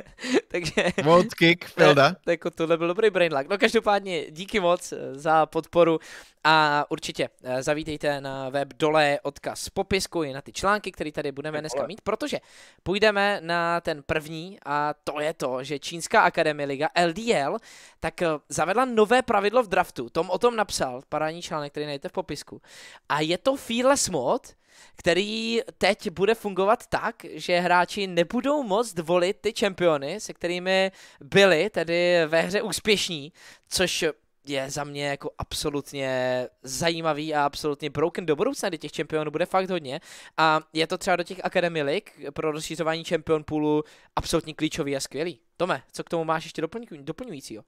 takže... Volt kick, Felda. To, jako tohle byl dobrý brainlag. No každopádně díky moc eh, za podporu a určitě eh, zavítejte na web dole odkaz popisku i na ty články, které tady budeme dneska mít, protože půjdeme na ten první a to je to, že Čínská akademie liga LDL tak eh, zavedla nové pravidlo v draftu. Tom o tom napsal parádní článek, který najdete v popisku. A je to fearless mod, který teď bude fungovat tak, že hráči nebudou moct volit ty čempiony, se kterými byli tedy ve hře úspěšní, což je za mě jako absolutně zajímavý a absolutně broken do budoucna, kdy těch čempionů bude fakt hodně a je to třeba do těch Academy League pro rozšířování čempion poolu absolutně klíčový a skvělý. Tome, co k tomu máš ještě doplňujícího?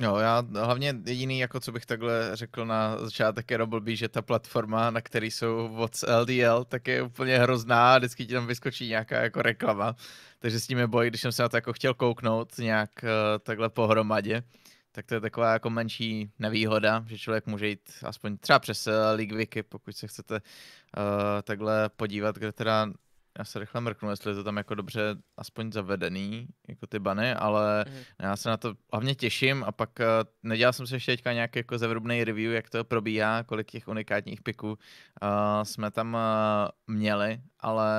No, já hlavně jediný, jako co bych takhle řekl na začátek, je blbý, že ta platforma, na který jsou od LDL, tak je úplně hrozná a vždycky ti tam vyskočí nějaká jako reklama. Takže s tím je boj, když jsem se na to jako chtěl kouknout nějak uh, takhle pohromadě, tak to je taková jako menší nevýhoda, že člověk může jít aspoň třeba přes eh, League Wiki, pokud se chcete uh, takhle podívat, kde teda já se rychle mrknu, jestli je to tam jako dobře aspoň zavedený, jako ty bany, ale mm. já se na to hlavně těším a pak uh, nedělal jsem se ještě teďka nějaký jako zevrubný review, jak to probíhá, kolik těch unikátních piků uh, jsme tam uh, měli, ale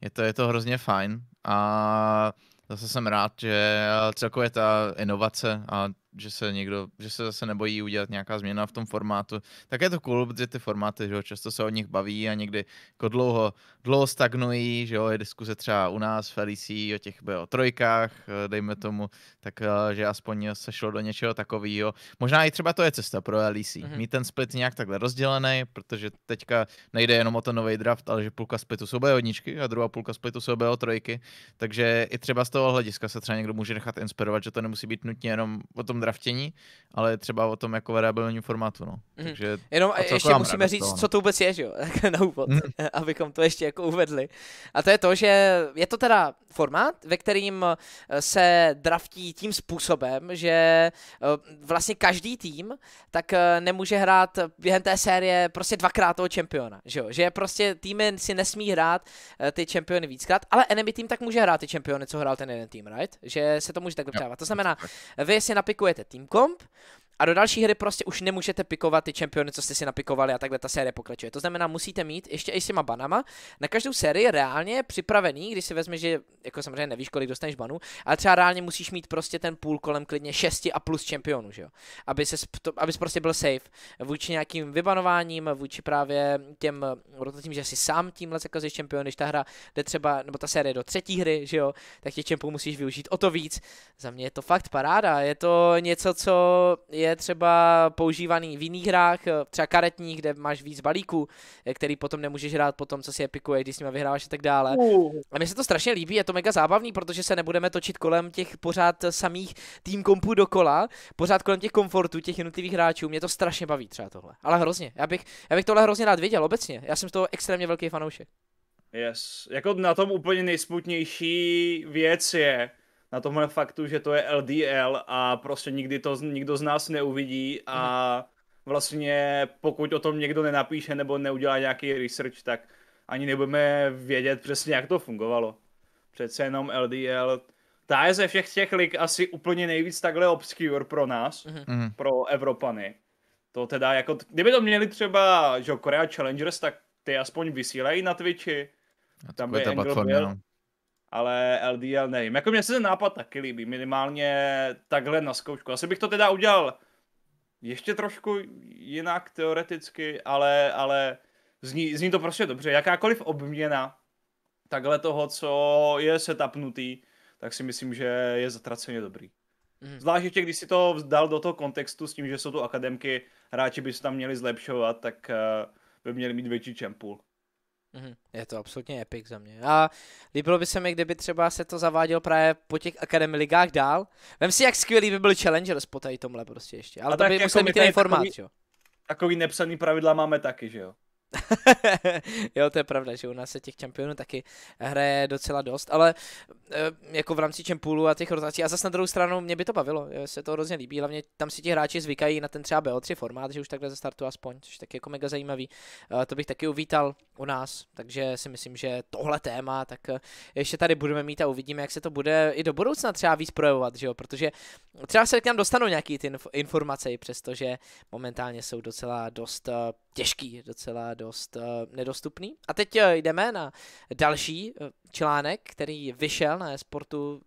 je to, je to hrozně fajn a zase jsem rád, že celkově ta inovace a že se někdo, že se zase nebojí udělat nějaká změna v tom formátu. Tak je to cool, protože ty formáty, že jo, často se o nich baví a někdy jako dlouho, dlouho stagnují, že jo, je diskuze třeba u nás Felicí, o těch o trojkách, eh, dejme tomu, tak eh, že aspoň se šlo do něčeho takového. Možná i třeba to je cesta pro LEC, Mm-hmm. Mít ten split nějak takhle rozdělený, protože teďka nejde jenom o ten nový draft, ale že půlka splitu jsou jedničky a druhá půlka splitu jsou o trojky. Takže i třeba z toho hlediska se třeba někdo může nechat inspirovat, že to nemusí být nutně jenom o tom draftění, ale třeba o tom jako variabilním formátu, no. Mm. Takže Jenom a e- ještě musíme říct, toho, co no. to vůbec je, že jo, <laughs> na úvod, mm. <laughs> abychom to ještě jako uvedli. A to je to, že je to teda formát, ve kterým e, se draftí tím způsobem, že e, vlastně každý tým tak nemůže hrát během té série prostě dvakrát toho čempiona, že jo, že prostě týmy si nesmí hrát ty čempiony víckrát, ale enemy tým tak může hrát ty čempiony, co hrál ten jeden tým, right? Že se to může tak vypřávat. To znamená, vy si napikujete à TeamComp. A do další hry prostě už nemůžete pikovat ty čempiony, co jste si napikovali a takhle ta série pokračuje. To znamená, musíte mít ještě i s těma banama na každou sérii reálně připravený, když si vezme, že jako samozřejmě nevíš, kolik dostaneš banu, ale třeba reálně musíš mít prostě ten půl kolem klidně 6 a plus čempionů, že jo? Aby se jsi prostě byl safe vůči nějakým vybanováním, vůči právě těm rotacím, že si sám tímhle zakazuješ jako čempion, když ta hra jde třeba, nebo ta série do třetí hry, že jo, tak těch čempionů musíš využít o to víc. Za mě je to fakt paráda, je to něco, co je je třeba používaný v jiných hrách, eh, třeba karetních, kde máš víc balíků, eh, který potom nemůžeš hrát po tom, co si epikuje, když s nimi vyhráváš a tak dále. Uh. A mně se to strašně líbí, je to mega zábavný, protože se nebudeme točit kolem těch pořád samých tým kompů dokola, pořád kolem těch komfortů těch jednotlivých hráčů. Mě to strašně baví třeba tohle. Ale hrozně. Já bych, já bych tohle hrozně rád věděl obecně. Já jsem z toho extrémně velký fanoušek. Yes. Jako na tom úplně nejsmutnější věc je, na tomhle faktu, že to je LDL a prostě nikdy to nikdo z nás neuvidí a mhm. vlastně pokud o tom někdo nenapíše nebo neudělá nějaký research, tak ani nebudeme vědět přesně, jak to fungovalo. Přece jenom LDL, ta je ze všech těch lik asi úplně nejvíc takhle obscure pro nás, mm-hmm. pro Evropany. To teda jako, kdyby to měli třeba, že Korea Challengers, tak ty aspoň vysílají na Twitchi. A tam by Angle byl, no ale LDL nevím. Jako mě se ten nápad taky líbí, minimálně takhle na zkoušku. Asi bych to teda udělal ještě trošku jinak teoreticky, ale, ale zní, zní to prostě dobře. Jakákoliv obměna takhle toho, co je setupnutý, tak si myslím, že je zatraceně dobrý. Mm. Zvláště když si to dal do toho kontextu s tím, že jsou tu akademky, hráči by se tam měli zlepšovat, tak eh, by měli mít větší čempul. Mhm. Je to absolutně epic za mě. A líbilo by se mi, kdyby třeba se to zavádělo právě po těch akademi ligách dál. Vem si, jak skvělý by byl Challengers po tady tomhle prostě ještě. Ale a to by jako musel mít jiný formát, takový, jo. Takový nepsaný pravidla máme taky, že jo. <laughs> jo, to je pravda, že u nás se těch čampionů taky hraje docela dost, ale eh, jako v rámci čempůlu a těch rotací. A zase na druhou stranu mě by to bavilo, jo, se to hrozně líbí, hlavně tam si ti hráči zvykají na ten třeba BO3 formát, že už takhle ze startu aspoň, což tak jako mega zajímavý. Eh, to bych taky uvítal u nás, takže si myslím, že tohle téma, tak eh, ještě tady budeme mít a uvidíme, jak se to bude i do budoucna třeba víc projevovat, že jo, protože třeba se k nám dostanou nějaký ty informace, přestože momentálně jsou docela dost těžký, docela dost uh, nedostupný. A teď uh, jdeme na další uh, článek, který vyšel na esportu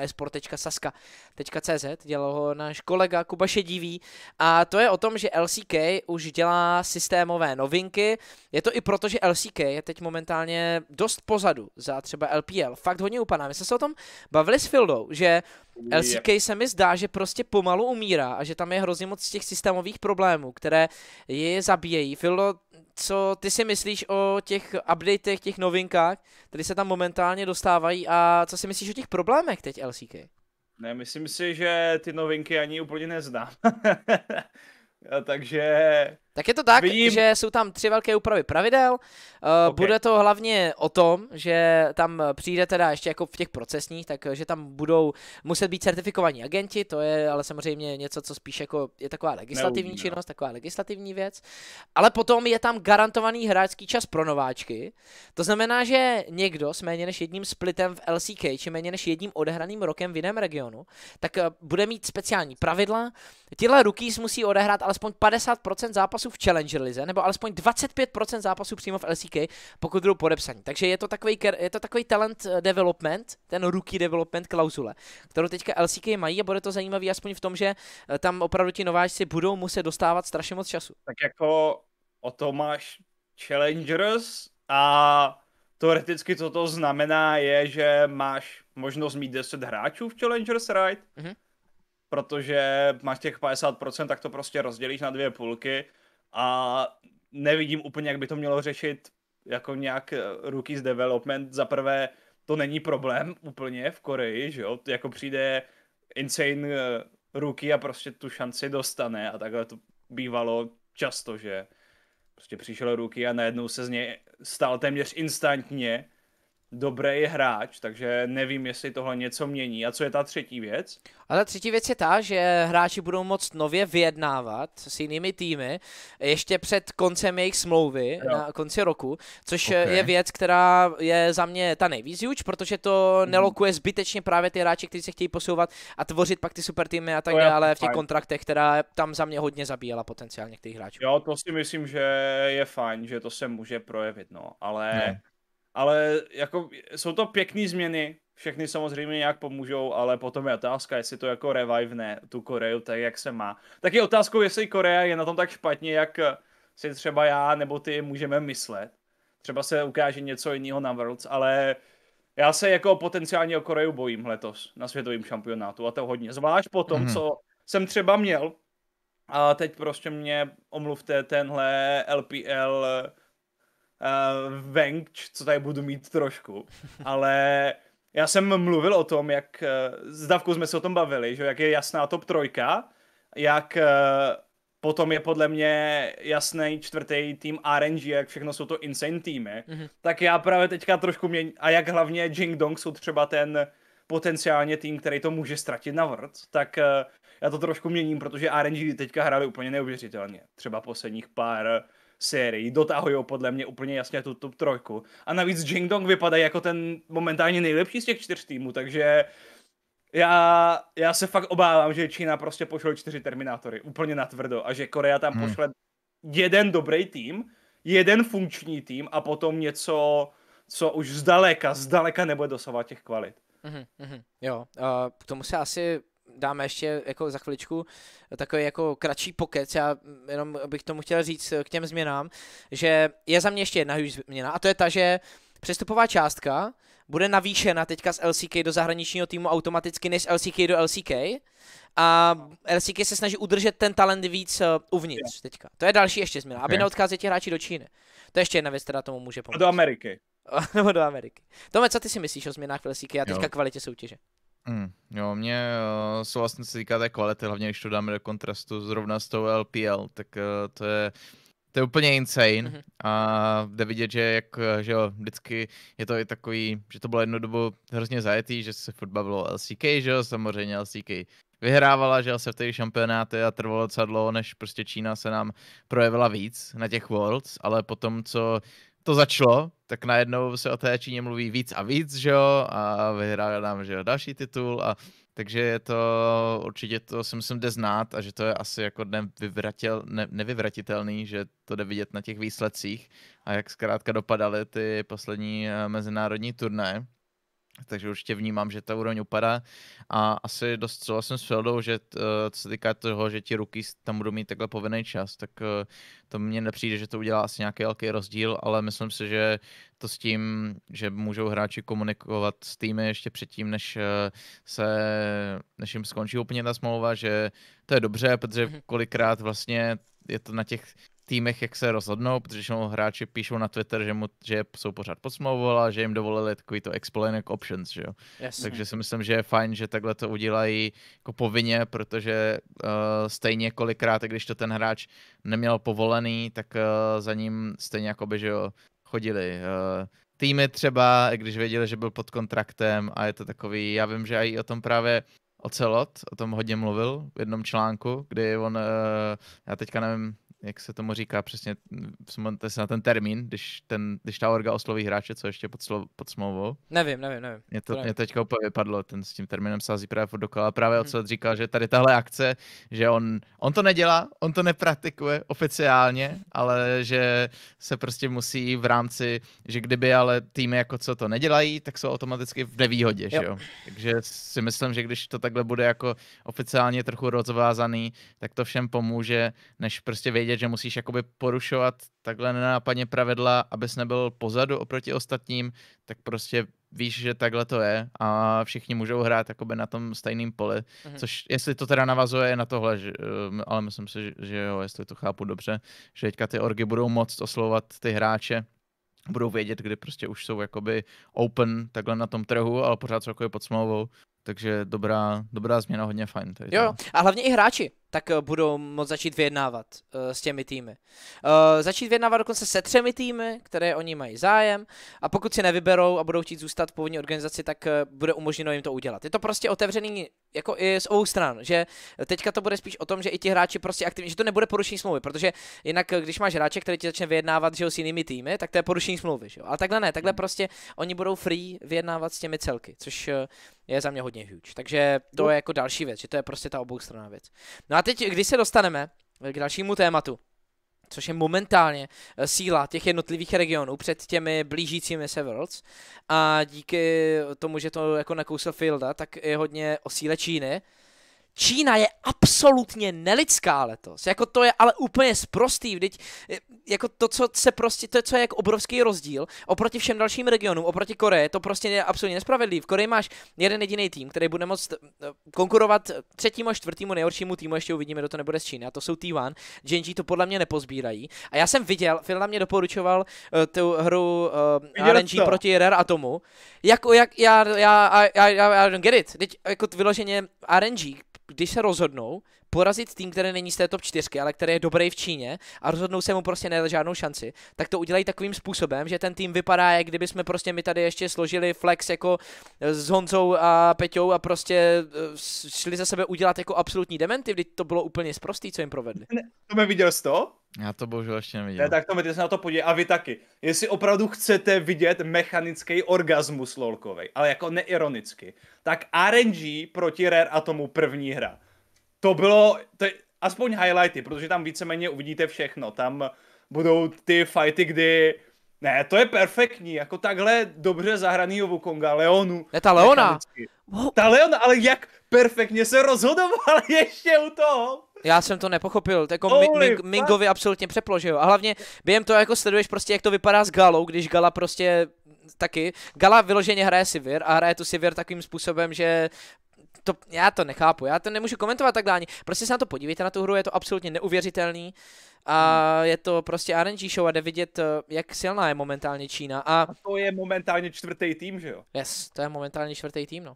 esport.saska.cz, dělal ho náš kolega Kuba Šedivý a to je o tom, že LCK už dělá systémové novinky, je to i proto, že LCK je teď momentálně dost pozadu za třeba LPL, fakt hodně upadná. My jsme se o tom bavili s Fildou, že LCK se mi zdá, že prostě pomalu umírá a že tam je hrozně moc těch systémových problémů, které je zabíjejí. Filo, co ty si myslíš o těch updatech, těch novinkách, které se tam momentálně dostávají a co si myslíš o těch problémech teď LCK? Ne, myslím si, že ty novinky ani úplně neznám. <laughs> Takže tak je to tak, Vidím. že jsou tam tři velké úpravy pravidel. Eh, okay. Bude to hlavně o tom, že tam přijde teda ještě jako v těch procesních, takže eh, tam budou muset být certifikovaní agenti, to je ale samozřejmě něco, co spíš jako je taková legislativní Neumí, činnost, no. taková legislativní věc. Ale potom je tam garantovaný hráčský čas pro nováčky. To znamená, že někdo s méně než jedním splitem v LCK, či méně než jedním odehraným rokem v jiném regionu, tak eh, bude mít speciální pravidla. Tyhle rookies musí odehrát alespoň 50% zápasů zápasů v Challenger lize, nebo alespoň 25% zápasů přímo v LCK, pokud budou podepsaní. Takže je to takový, je to takový talent eh, development, ten rookie development klauzule, kterou teďka LCK mají a bude to zajímavý aspoň v tom, že eh, tam opravdu ti nováčci budou muset dostávat strašně moc času. Tak jako o to máš Challengers a teoreticky co to znamená je, že máš možnost mít 10 hráčů v Challengers right? mm-hmm. protože máš těch 50%, tak to prostě rozdělíš na dvě půlky a nevidím úplně, jak by to mělo řešit jako nějak eh, ruky z development. Za prvé, to není problém úplně v Koreji, že jo, jako přijde insane eh, ruky a prostě tu šanci dostane a takhle to bývalo často, že prostě přišel ruky a najednou se z něj stal téměř instantně dobrý hráč, takže nevím, jestli tohle něco mění. A co je ta třetí věc? Ale třetí věc je ta, že hráči budou moc nově vyjednávat s jinými týmy ještě před koncem jejich smlouvy jo. na konci roku, což okay. je věc, která je za mě ta nejvíc juč, protože to mm. nelokuje zbytečně právě ty hráči, kteří se chtějí posouvat a tvořit pak ty super týmy a tak dále v těch fajn. kontraktech, která tam za mě hodně zabíjela potenciál těch hráčů. Jo, to si myslím, že je fajn, že to se může projevit, no, ale... Ne ale jako jsou to pěkné změny, všechny samozřejmě nějak pomůžou, ale potom je otázka, jestli to jako revivne tu Koreu tak, jak se má. Tak je otázkou, jestli Korea je na tom tak špatně, jak si třeba já nebo ty můžeme myslet. Třeba se ukáže něco jiného na Worlds, ale já se jako potenciálně o Koreu bojím letos na světovém šampionátu a to hodně. Zvlášť po tom, mm. co jsem třeba měl. A teď prostě mě omluvte tenhle LPL uh, eh, venč, co tady budu mít trošku, <laughs> ale já jsem mluvil o tom, jak uh, s Davkou jsme se o tom bavili, že jak je jasná top trojka, jak uh, potom je podle mě jasný čtvrtý tým RNG, jak všechno jsou to insane týmy, mm-hmm. tak já právě teďka trošku mě a jak hlavně Jing Dong jsou třeba ten potenciálně tým, který to může ztratit na vrt, tak uh, já to trošku měním, protože RNG teďka hráli úplně neuvěřitelně. Třeba posledních pár sérii. Dotáhujou podle mě úplně jasně tu top trojku. A navíc Jing Dong vypadá jako ten momentálně nejlepší z těch čtyř týmů, takže já, já se fakt obávám, že Čína prostě pošle čtyři Terminátory, úplně natvrdo, a že Korea tam hmm. pošle jeden dobrý tým, jeden funkční tým a potom něco, co už zdaleka, zdaleka nebude dosovat těch kvalit. Mm-hmm, jo, uh, k tomu se asi dáme ještě jako za chviličku takový jako kratší pokec, já jenom bych tomu chtěl říct k těm změnám, že je za mě ještě jedna změna a to je ta, že přestupová částka bude navýšena teďka z LCK do zahraničního týmu automaticky než z LCK do LCK a LCK se snaží udržet ten talent víc eh, uvnitř teďka. To je další ještě změna, aby okay. neodcházeli ti hráči do Číny. To je ještě jedna věc, která tomu může pomoct. Do Ameriky. <laughs> Nebo do Ameriky. Tome, co ty si myslíš o změnách v LCK a teďka jo. kvalitě soutěže? Mm, jo, mě uh, vlastně se týká té kvality, hlavně když to dáme do kontrastu zrovna s tou LPL, tak uh, to je to je úplně insane mm-hmm. a jde vidět, že jak, že jo, vždycky je to i takový, že to bylo jednu dobu hrozně zajetý, že se furt bavilo LCK, že jo, samozřejmě LCK vyhrávala, že se v té šampionáty a trvalo docela dlouho, než prostě Čína se nám projevila víc na těch Worlds, ale potom, co to začalo, tak najednou se o té Číně mluví víc a víc, že jo, a vyhrál nám, že jo, další titul a takže je to, určitě to si myslím jde znát a že to je asi jako nevyvratil, ne, nevyvratitelný, že to jde vidět na těch výsledcích a jak zkrátka dopadaly ty poslední eh, mezinárodní turnaje takže určitě vnímám, že ta úroveň upadá a asi dost souhlasím s Feldou, že eh, co se týká toho, že ti ruky tam budou mít takhle povinný čas, tak eh, to mně nepřijde, že to udělá asi nějaký velký rozdíl, ale myslím si, že to s tím, že můžou hráči komunikovat s týmy ještě předtím, než eh, se, než jim skončí úplně ta smlouva, že to je dobře, protože mhm. kolikrát vlastně je to na těch týmech, jak se rozhodnou, protože většinou hráči píšou na Twitter, že, mu, že jsou pořád pod smlouvou a že jim dovolili takový to explaining options, že jo. Jasně. Takže si myslím, že je fajn, že takhle to udělají jako povinně, protože uh, stejně kolikrát, když to ten hráč neměl povolený, tak uh, za ním stejně jako by, že jo, chodili. Uh, týmy třeba, když věděli, že byl pod kontraktem a je to takový, já vím, že i o tom právě Ocelot, o tom hodně mluvil v jednom článku, kdy on, uh, já teďka nevím, jak se tomu říká přesně, vzpomeňte se na ten termín, když, ten, když ta orga osloví hráče, co ještě pod, slo, pod smlouvou. Nevím, nevím, nevím. Mě to, to nevím. Mě teďka úplně vypadlo, ten s tím termínem sází právě od dokola. Právě hmm. od říkal, že tady tahle akce, že on, on to nedělá, on to nepraktikuje oficiálně, ale že se prostě musí v rámci, že kdyby ale týmy jako co to nedělají, tak jsou automaticky v nevýhodě, jo. že jo. Takže si myslím, že když to takhle bude jako oficiálně trochu rozvázaný, tak to všem pomůže, než prostě vědět, vědět, že musíš jakoby porušovat takhle nenápadně pravidla, abys nebyl pozadu oproti ostatním, tak prostě víš, že takhle to je a všichni můžou hrát jakoby na tom stejném poli, mm-hmm. což jestli to teda navazuje na tohle, že, ehm, ale myslím si, že, že jo, jestli to chápu dobře, že teďka ty orgy budou moc oslovat ty hráče, budou vědět, kdy prostě už jsou jakoby open takhle na tom trhu, ale pořád jsou jako pod smlouvou takže dobrá, dobrá změna, hodně fajn. Tady jo, a hlavně i hráči tak eh, budou moct začít vyjednávat uh, s těmi týmy. Uh, začít vyjednávat dokonce se třemi týmy, které oni mají zájem a pokud si nevyberou a budou chtít zůstat v původní organizaci, tak uh, bude umožněno jim to udělat. Je to prostě otevřený jako i z obou stran, že teďka to bude spíš o tom, že i ti hráči prostě aktivně, že to nebude porušení smlouvy, protože jinak, když máš hráče, který ti začne vyjednávat že s jinými týmy, tak to je porušení smlouvy. Že jo? Ale takhle ne, takhle hmm. prostě oni budou free vyjednávat s těmi celky, což je za mě hodně huge. Takže to no. je jako další věc, že to je prostě ta oboustranná věc. No a teď, když se dostaneme eh, k dalšímu tématu, což je momentálně eh, síla těch jednotlivých regionů před těmi blížícími se Worlds. A díky tomu, že to jako nakousil Fielda, tak je hodně o síle Číny, Čína je absolutně nelidská letos. Jako to je ale úplně sprostý, vždyť eh, jako to, co se prostě, to, je co je jako obrovský rozdíl oproti všem dalším regionům, oproti Koreji, to prostě je absolutně nespravedlivý. V Koreji máš jeden jediný tým, který bude moct eh, konkurovat třetímu a čtvrtému nejhoršímu týmu, ještě uvidíme, kdo to nebude z Číny, a to jsou T1. Genji to podle mě nepozbírají. A já jsem viděl, na mě doporučoval uh, tu hru uh, RNG to. proti Rare Atomu. Jako, jak, já, já, já, já, já don't get it. Teď, jako vyloženě RNG když se rozhodnou porazit tým, který není z té top 4, ale který je dobrý v Číně a rozhodnou se mu prostě nedat žádnou šanci, tak to udělají takovým způsobem, že ten tým vypadá, jak kdyby jsme prostě my tady ještě složili flex jako eh, s Honzou a Peťou a prostě eh, šli za sebe udělat jako absolutní dementy, když to bylo úplně zprostý, co jim provedli. Ne, to mi viděl z toho? Já to bohužel ještě neviděl. Ne, tak to mějte se na to podívej. A vy taky. Jestli opravdu chcete vidět mechanický orgasmus lolkovej, ale jako neironicky, tak RNG proti Rare Atomu první hra. To bylo, to je, aspoň highlighty, protože tam víceméně uvidíte všechno. Tam budou ty fighty, kdy ne, to je perfektní, jako takhle dobře zahraný Wukonga, Leonu. Ne, ta Leona. Mechanicky. Ta Leona, ale jak perfektně se rozhodoval <laughs> ještě u toho. Já jsem to nepochopil, jako Holy mi, Mingovi absolutně přeplo, že jo. A hlavně během toho jako sleduješ prostě, jak to vypadá s Galou, když Gala prostě taky. Gala vyloženě hraje Sivir a hraje tu Sivir takovým způsobem, že to, já to nechápu, já to nemůžu komentovat tak dále. Prostě se na to podívejte na tu hru, je to absolutně neuvěřitelný. A hmm. je to prostě RNG show a jde vidět, eh, jak silná je momentálně Čína. A, a to je momentálně čtvrtý tým, že jo? Yes, to je momentálně čtvrtý tým, no.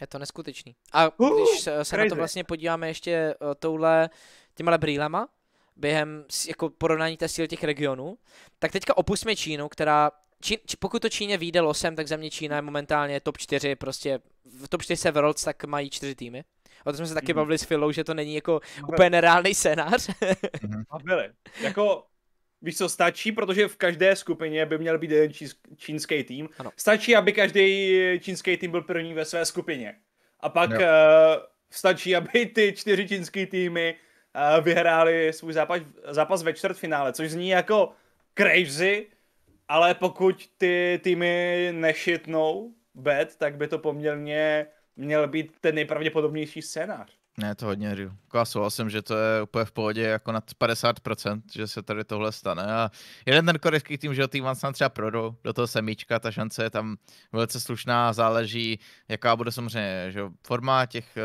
Je to neskutečný. A když se, se na to vlastně podíváme ještě eh, touhle, těmhle brýlema, během jako porovnání té síly těch regionů, tak teďka opustíme Čínu, která Čín, pokud to Číně vyjde losem, tak za mě Čína je momentálně top 4, prostě v top 4 se Worlds, tak mají čtyři týmy. O tom jsme se taky mm. bavili s Filou, že to není jako úplně nereálný scénář. mm. byli. Jako Víš co, stačí, protože v každé skupině by měl být jeden čínský tým. Ano. Stačí, aby každý čínský tým byl první ve své skupině. A pak uh, stačí, aby ty čtyři čínský týmy uh, vyhráli svůj zápas, zápas ve čtvrtfinále, což zní jako crazy, ale pokud ty týmy nešitnou bet, tak by to poměrně měl být ten nejpravděpodobnější scénář. Ne, to hodně hry. Jako já jsem, že to je úplně v pohodě jako nad 50%, že se tady tohle stane. A jeden ten korejský tým, že o tým snad třeba prodo. do toho semíčka, ta šance je tam velice slušná, záleží, jaká bude samozřejmě že forma těch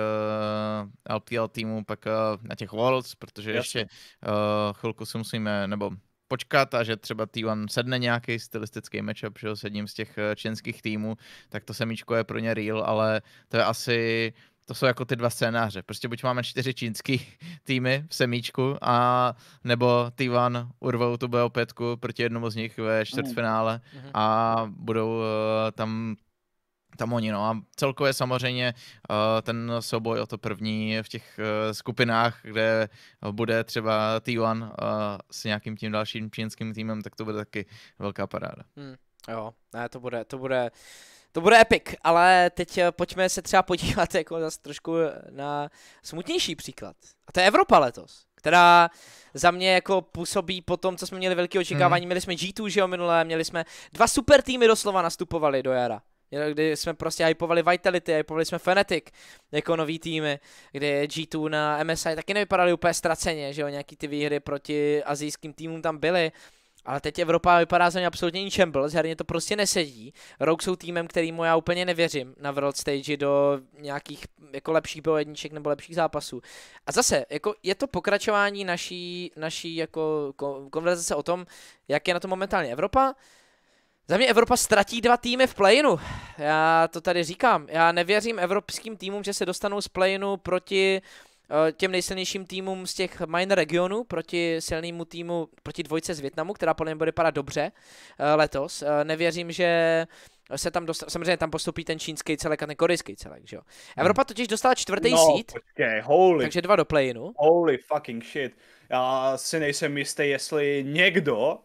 uh, eh, LPL týmů, pak uh, na těch Worlds, protože Jasně. ještě uh, chvilku si musíme, nebo počkat a že třeba T1 sedne nějaký stylistický matchup že, s jedním z těch čínských týmů, tak to semíčko je pro ně real, ale to je asi to jsou jako ty dva scénáře. Prostě buď máme čtyři čínský <laughs> týmy v semíčku, a nebo T1 urvou tu BO5 proti jednomu z nich ve čtvrtfinále mhm. Mhm. a budou uh, tam tam oni, no a celkově samozřejmě uh, ten souboj o to první v těch uh, skupinách, kde bude třeba T1 uh, s nějakým tím dalším čínským týmem, tak to bude taky velká paráda. Hmm, jo, ne, to bude, to bude, to bude epic, ale teď eh, pojďme se třeba podívat <laughs> jako zase trošku eh, na smutnější příklad. A to je Evropa letos, která za mě jako působí po tom, co jsme měli velké očekávání. Hmm. Měli jsme G2, že jo, minulé, měli jsme dva super týmy doslova nastupovali do jara kdy jsme prostě hypovali Vitality, hypovali jsme Fnatic jako nový týmy, kdy G2 na MSI taky nevypadaly úplně ztraceně, že jo, nějaký ty výhry proti azijským týmům tam byly, ale teď Evropa vypadá za mě absolutně byl, zhradně to prostě nesedí. Rogue jsou týmem, kterýmu já úplně nevěřím na World Stage do nějakých jako lepších bojovníček nebo lepších zápasů. A zase, jako je to pokračování naší, naší jako konverzace o tom, jak je na to momentálně Evropa. Za mě Evropa ztratí dva týmy v playinu. Já to tady říkám. Já nevěřím evropským týmům, že se dostanou z playinu proti uh, Eh, těm nejsilnějším týmům z těch minor regionů proti silnému týmu, proti dvojce z Větnamu, která podle mě bude padat dobře eh, letos. Eh, nevěřím, že se tam dostal, samozřejmě tam postupí ten čínský celek a ten korejský celek, že jo. Evropa hmm. totiž dostala čtvrtý no, seed, počkej, holy, takže dva do playinu. Holy fucking shit. Já si nejsem jistý, jestli někdo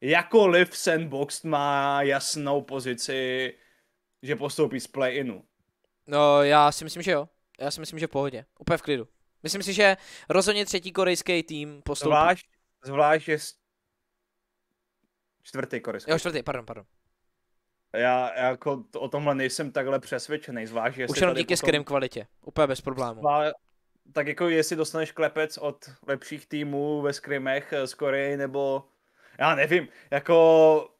jako Liv Sandbox má jasnou pozici, že postoupí z play-inu. No já si myslím, že jo. Já si myslím, že v pohodě. Úplně v klidu. Myslím si, že rozhodně třetí korejský tým postoupí. Zvlášť, zvlášť je čtvrtý korejský. Jo, čtvrtý, pardon, pardon. Já, já jako to, o tomhle nejsem takhle přesvědčený, zvlášť jestli... Už jenom díky potom... kvalitě, úplně bez problémů. Zvlá... Tak jako jestli dostaneš klepec od lepších týmů ve skrimech eh, z Koreji, nebo... Já nevím, jako...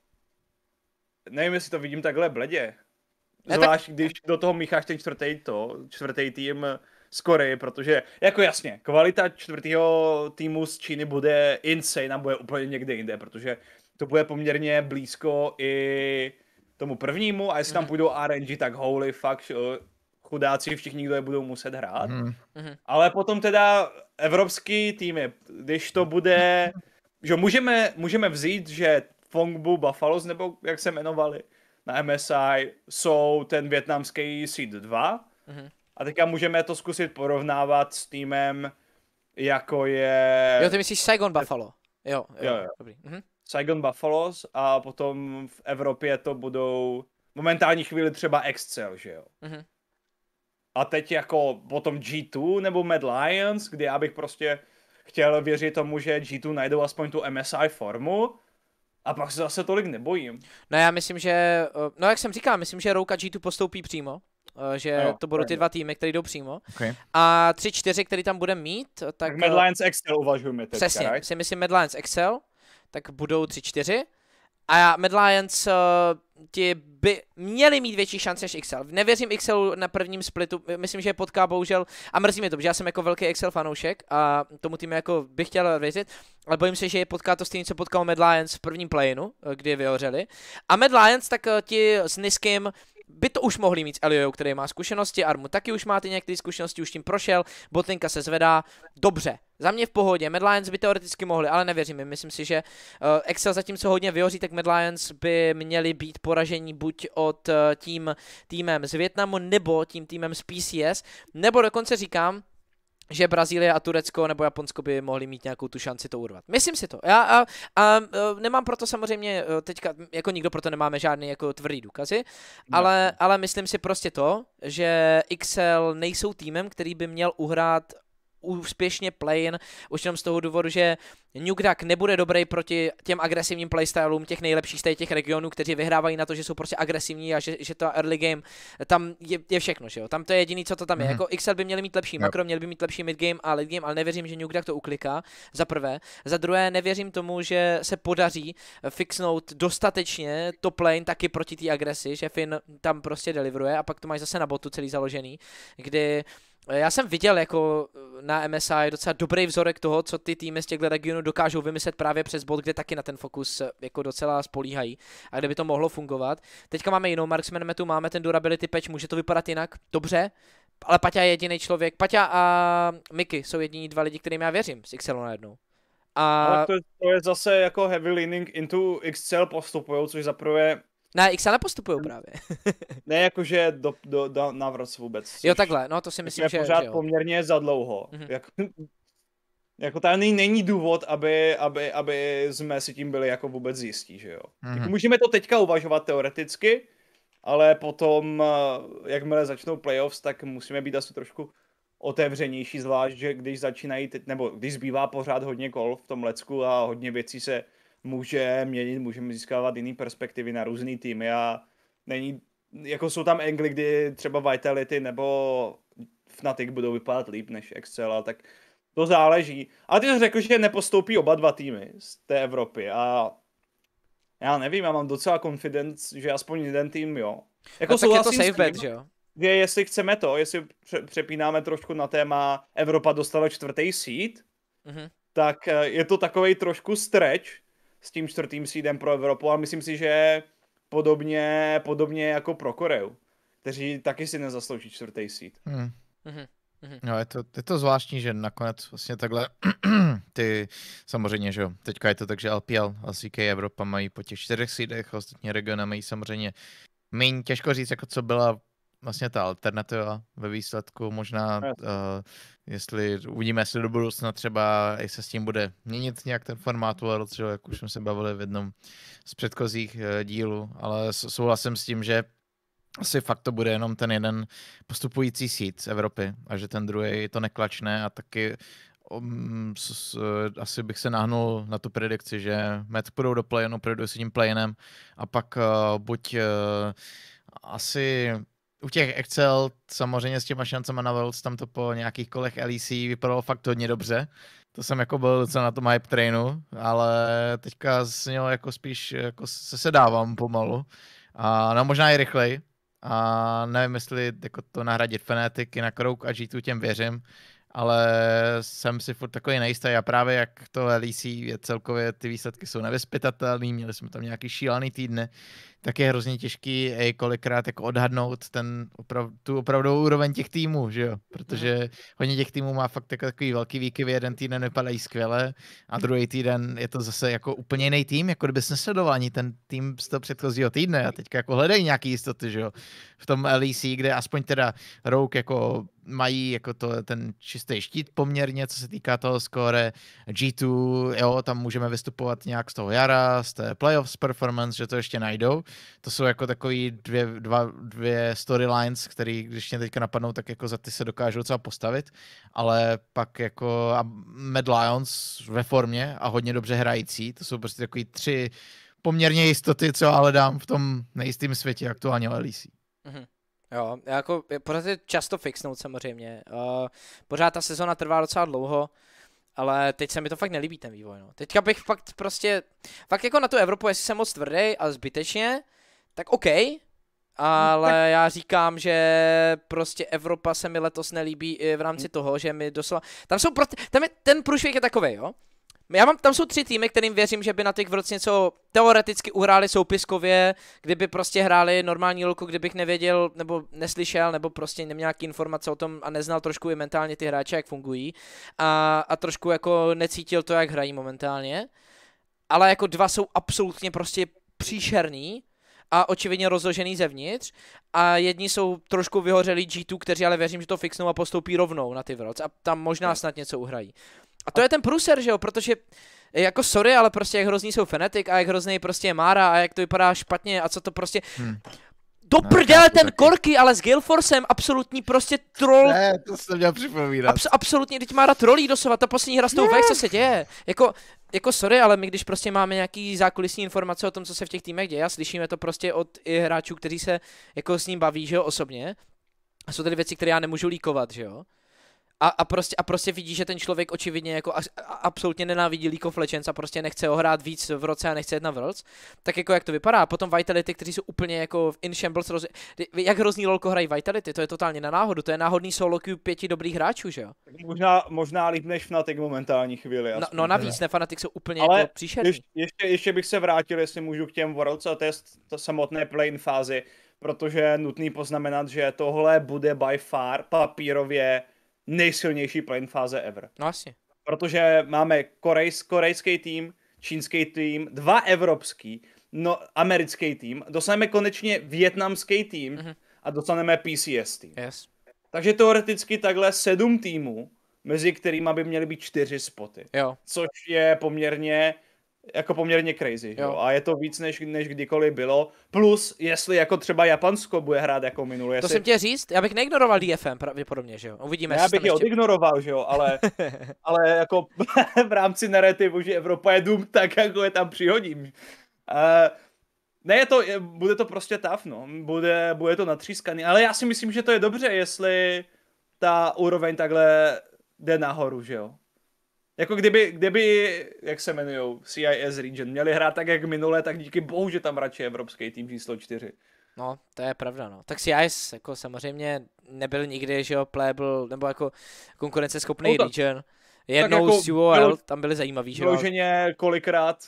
Nevím, jestli to vidím takhle bledě. Zvlášť, ne, tak... když do toho mícháš ten čtvrtý to, čtvrtý tým, z Koreji, protože jako jasně, kvalita čtvrtého týmu z Číny bude insane a bude úplně někde jinde, protože to bude poměrně blízko i tomu prvnímu a jestli tam mhm. půjdou RNG, tak holy fuck, chudáci všichni, kdo je budou muset hrát. Mm. Ale potom teda evropský týmy, když to bude, že můžeme, můžeme vzít, že Fongbu Buffalo, nebo jak se jmenovali, na MSI jsou ten větnamský Seed 2, mm-hmm. A teďka můžeme to zkusit porovnávat s týmem, jako je... Jo, ty myslíš Saigon Buffalo. Jo, jo, jo. jo. Dobrý. Mhm. Saigon Buffaloes a potom v Evropě to budou momentální chvíli třeba Excel, že jo. Mhm. A teď jako potom G2 nebo Mad Lions, kdy já bych prostě chtěl věřit tomu, že G2 najdou aspoň tu MSI formu, a pak se zase tolik nebojím. No já myslím, že, eh, no jak jsem říkal, myslím, že Rouka G2 postoupí přímo, Eh, že jo, to budou ty dva týmy, které jdou přímo. Okay. A tři, čtyři, které tam budeme mít, tak... tak Medlines eh, Excel uvažujeme teďka, Přesně, right? si myslím Medlines Excel, tak budou tři, čtyři. A Mad Lions uh, eh, ti by měli mít větší šance než XL. Nevěřím XL na prvním splitu, myslím, že je potká bohužel a mrzí mě to, že já jsem jako velký XL fanoušek a tomu týmu jako bych chtěl věřit, ale bojím se, že je potká to stejně co potkal Mad Lions v prvním playinu, kdy vyhořeli. A Mad Lions tak ti s Niskem by to už mohli mít s Eliou, který má zkušenosti, Armu taky už má ty některé zkušenosti, už tím prošel, Botinka se zvedá, dobře, za mě v pohodě, Mad Lions by teoreticky mohli, ale nevěřím myslím si, že uh, Excel zatímco hodně vyhoří, tak Mad Lions by měli být poražení buď od uh, tím týmem z Větnamu, nebo tím týmem z PCS, nebo dokonce říkám, že Brazílie a Turecko nebo Japonsko by mohli mít nějakou tu šanci to urvat. Myslím si to. Já a, a, eh, nemám proto samozřejmě eh, teďka, jako nikdo proto nemáme žádný jako tvrdý důkazy, no. ale, ale myslím si prostě to, že XL nejsou týmem, který by měl uhrát úspěšně play-in, už jenom z toho důvodu, že Nuke Duck nebude dobrý proti těm agresivním playstylům těch nejlepších z těch regionů, kteří vyhrávají na to, že jsou prostě agresivní a že, že to early game, tam je, je všechno, že jo, tam to je jediný, co to tam je, mm. jako XL by měli mít lepší yep. makro, měli by mít lepší mid game a late game, ale nevěřím, že Nuke Duck to ukliká, za prvé, za druhé nevěřím tomu, že se podaří fixnout dostatečně to plane taky proti té agresi, že Finn tam prostě deliveruje a pak to máš zase na botu celý založený, kdy já jsem viděl jako na MSI docela dobrý vzorek toho, co ty týmy z těchto regionů dokážou vymyslet právě přes bod, kde taky na ten fokus jako docela spolíhají a kde by to mohlo fungovat. Teďka máme jinou marksman metu, máme ten durability patch, může to vypadat jinak, dobře, ale Paťa je jediný člověk. Paťa a Miky jsou jediní dva lidi, kterým já věřím z XL najednou. A... Ale to, to, je zase jako heavy leaning into XL postupujou, což zaprvé ne, se nepostupují právě. <laughs> ne, jakože do, do, do návrat vůbec. Což jo, takhle, no to si myslím, je že pořád že jo. poměrně za dlouho. Mm-hmm. Jako, jako tady není důvod, aby, aby, aby jsme si tím byli jako vůbec jistí, že jo. Mm-hmm. Jako můžeme to teďka uvažovat teoreticky, ale potom, eh, jakmile začnou playoffs, tak musíme být asi trošku otevřenější, zvlášť, že když začínají, teď, nebo když zbývá pořád hodně kol v tom lecku a hodně věcí se může měnit, můžeme získávat jiné perspektivy na různý týmy a není, jako jsou tam angly, kdy třeba Vitality nebo Fnatic budou vypadat líp než Excel, a tak to záleží. A ty jsi řekl, že nepostoupí oba dva týmy z té Evropy a já nevím, já mám docela confidence, že aspoň jeden tým jo. Jako no, tak je to safe tým, bet, že jo? Že jestli chceme to, jestli přepínáme trošku na téma Evropa dostala čtvrtý seed, mm-hmm. tak eh, je to takový trošku stretch, s tím čtvrtým sídem pro Evropu a myslím si, že podobně, podobně jako pro Koreu, kteří taky si nezaslouží čtvrtý síd. Hmm. Mm-hmm. No, je to, je to zvláštní, že nakonec vlastně takhle <clears throat> ty, samozřejmě, že jo, teďka je to tak, že LPL, CK Evropa mají po těch čtyřech sídech, ostatní regiony mají samozřejmě méně těžko říct, jako co byla vlastně ta alternativa ve výsledku možná, uh, jestli uvidíme, jestli do budoucna třeba i se s tím bude měnit nějak ten formát World, že, jak už jsme se bavili v jednom z předchozích uh, dílů, ale souhlasím s tím, že asi fakt to bude jenom ten jeden postupující sít z Evropy a že ten druhý je to neklačné a taky um, s, s, asi bych se nahnul na tu predikci, že Met půjdou do play-inu, s tím play a pak uh, buď uh, asi u těch Excel samozřejmě s těma šancema na Worlds, tam to po nějakých kolech LEC vypadalo fakt hodně dobře. To jsem jako byl docela na tom hype trainu, ale teďka s něho jako spíš jako se sedávám pomalu. A no možná i rychleji. A nevím, jestli jako to nahradit Fnatic, na Krouk a žít těm věřím, ale jsem si furt takový nejistý a právě jak to LEC je celkově, ty výsledky jsou nevyspytatelné, měli jsme tam nějaký šílený týdny, tak je hrozně těžký i kolikrát jako odhadnout ten oprav, tu opravdovou úroveň těch týmů, že jo? Protože mhm. hodně těch týmů má fakt jako takový velký výkyv, jeden týden vypadají skvěle a druhý týden je to zase jako úplně jiný tým, jako kdyby jsme ani ten tým z toho předchozího týdne a teďka jako hledají nějaký jistoty, že jo? V tom LEC, kde aspoň teda Rouk jako mají jako to, ten čistý štít poměrně, co se týká toho skóre. G2, jo, tam můžeme vystupovat nějak z toho jara, z té playoffs performance, že to ještě najdou to jsou jako takový dvě, dva, dvě storylines, které když mě teďka napadnou, tak jako za ty se dokážou docela postavit, ale pak jako a Mad Lions ve formě a hodně dobře hrající, to jsou prostě takový tři poměrně jistoty, co ale dám v tom nejistém světě aktuálně Elise. Mm-hmm. Jo, jako pořád je často fixnout samozřejmě. Uh, pořád ta sezona trvá docela dlouho ale teď se mi to fakt nelíbí ten vývoj, no. Teďka bych fakt prostě, fakt jako na tu Evropu, jestli jsem moc tvrdý a zbytečně, tak OK, ale no, tak... já říkám, že prostě Evropa se mi letos nelíbí i v rámci hmm. toho, že mi doslova... Tam jsou prostě... Tam je, ten průšvih je takový, jo? Já mám, tam jsou tři týmy, kterým věřím, že by na těch Vrc něco teoreticky uhráli soupiskově, kdyby prostě hráli normální lolku, kdybych nevěděl nebo neslyšel, nebo prostě neměl nějaký informace o tom a neznal trošku i mentálně ty hráče, jak fungují a, a trošku jako necítil to, jak hrají momentálně. Ale jako dva jsou absolutně prostě příšerný a očividně rozložený zevnitř a jedni jsou trošku vyhořelí G2, kteří ale věřím, že to fixnou a postoupí rovnou na ty Vroc a tam možná snad něco uhrají. A to je ten pruser, že jo, protože jako sorry, ale prostě jak hrozný jsou Fnatic a jak hrozný prostě je Mára a jak to vypadá špatně a co to prostě... Hmm. Do no, prdele ten taky. Korky, ale s Gilforcem, absolutní prostě troll. Ne, to se měl připomínat. Abs- absolutně, teď Mára trolí doslova, ta poslední hra s tou co se děje. Jako, jako sorry, ale my když prostě máme nějaký zákulisní informace o tom, co se v těch týmech děje a slyšíme to prostě od hráčů, kteří se jako s ním baví, že jo, osobně, a jsou tady věci, které já nemůžu líkovat, že jo? a, a, prostě, a prostě vidí, že ten člověk očividně jako a, a, absolutně nenávidí League of Legends a prostě nechce ho hrát víc v roce a nechce jít na Worlds, tak jako jak to vypadá. Potom Vitality, kteří jsou úplně jako in shambles, roz... jak hrozný lolko hrají Vitality, to je totálně na náhodu, to je náhodný solo queue pěti dobrých hráčů, že jo? možná, možná líp než Fnatic momentální chvíli. No, no navíc, ne, Fnatic jsou úplně Ale jako příšerní. ještě, ještě bych se vrátil, jestli můžu k těm Worlds a to samotné play-in fázi, protože je nutný poznamenat, že tohle bude by far papírově nejsilnější play fáze ever. No asi. Protože máme korejs, korejský tým, čínský tým, dva evropský, no americký tým, dostaneme konečně vietnamský tým mm-hmm. a dostaneme PCS tým. Yes. Takže teoreticky takhle sedm týmů, mezi kterými by měly být čtyři spoty. Jo. Což je poměrně jako poměrně crazy. Jo. Jo? A je to víc, než, než kdykoliv bylo. Plus, jestli jako třeba Japonsko bude hrát jako minulý. Jestli... To jsem tě říct, já bych neignoroval DFM pravděpodobně, že jo? Uvidíme, Já bych je ještě... odignoroval, že jo, ale, <laughs> ale jako <laughs> v rámci narrativu, že Evropa je dům, tak jako je tam přihodím. Uh, ne, je to, je, bude to prostě tough, no. Bude, bude to natřískaný. Ale já si myslím, že to je dobře, jestli ta úroveň takhle jde nahoru, že jo. Jako kdyby, kdyby, jak se jmenují, CIS Region, měli hrát tak jak minule, tak díky bohu, že tam radši evropský tým číslo 4. No, to je pravda, no. Tak CIS, jako samozřejmě nebyl nikdy, že jo, playable, nebo jako konkurenceschopný no, region. Jednou jako z UOL, bylo, tam byly zajímavý, že jo. kolikrát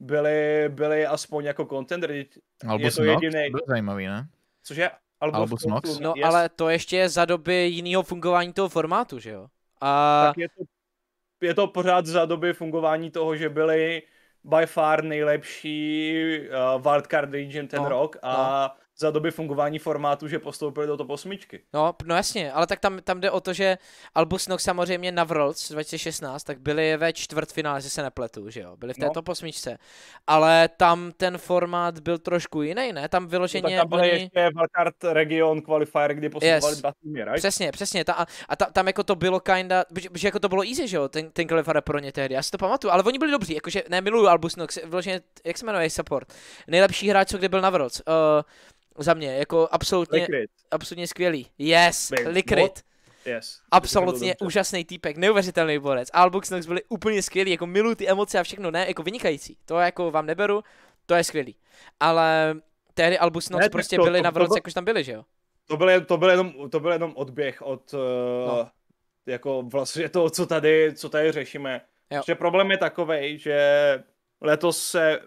byli, byli aspoň jako contender, Albus to jediný. byl zajímavý, ne? Cože? Albus, Albus Nox? No, yes. ale to ještě je za doby jiného fungování toho formátu, že jo? A... Tak je to je to pořád za doby fungování toho, že byli by far nejlepší uh, wildcard region ten no, rok a no za doby fungování formátu, že postoupili do top 8. No, no jasně, ale tak tam, tam jde o to, že Albus Nox samozřejmě na Worlds 2016, tak byli ve čtvrtfinále, že se nepletu, že jo, byli v té no. top 8. Ale tam ten formát byl trošku jiný, ne? Tam vyloženě... No, tak tam byl oni... ještě Valkart Region Qualifier, kdy postupovali yes. dva týmy, right? Přesně, přesně, ta, a ta, tam jako to bylo kinda, že jako to bylo easy, že jo, ten, ten qualifier pro ně tehdy, já si to pamatuju, ale oni byli dobří, jakože, ne, miluju Albus Nox, vyloženě, jak se jmenuje support, nejlepší hráč, co kdy byl na Worlds, uh, za mě, jako absolutně, Likrit. absolutně skvělý. Yes, Likrit. Yes. Absolutně úžasný týpek, neuvěřitelný borec. Albox Nox byli úplně skvělí, jako miluju ty emoce a všechno, ne, jako vynikající. To jako vám neberu, to je skvělý. Ale tehdy Albus Nox ne, prostě to, byli to, na vrce, jakož tam byli, že jo? To byl, to byl, jenom, to byl jenom odběh od uh, no. jako vlastně toho, co tady, co tady řešíme. Jo. Že problém je takový, že letos se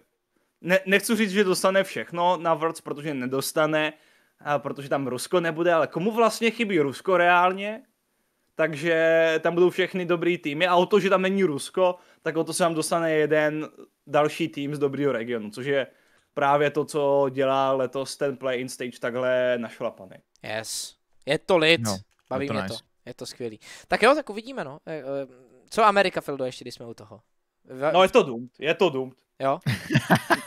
ne, nechci říct, že dostane všechno na vrc, protože nedostane, a protože tam Rusko nebude, ale komu vlastně chybí Rusko reálně? Takže tam budou všechny dobrý týmy a o to, že tam není Rusko, tak o to se tam dostane jeden další tým z dobrého regionu, což je právě to, co dělá letos ten play-in stage takhle našlapany. Yes. Je to lid. No, Baví to mě nice. to. Je to skvělý. Tak jo, tak uvidíme, no. Eh, eh, co Amerika, Fildo, ještě, když jsme u toho? No je to dumt, je to dumt jo? <laughs>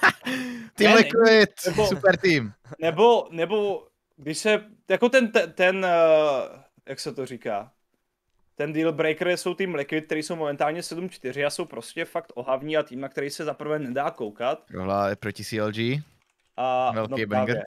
Team ne, Liquid, nebo, super tým. Nebo, nebo když se, jako ten, ten, ten uh, jak se to říká, ten deal breaker jsou tým Liquid, který jsou momentálně 7-4 a jsou prostě fakt ohavní a tým, na který se zaprvé nedá koukat. Tohle je proti CLG. A, Velký no, banger.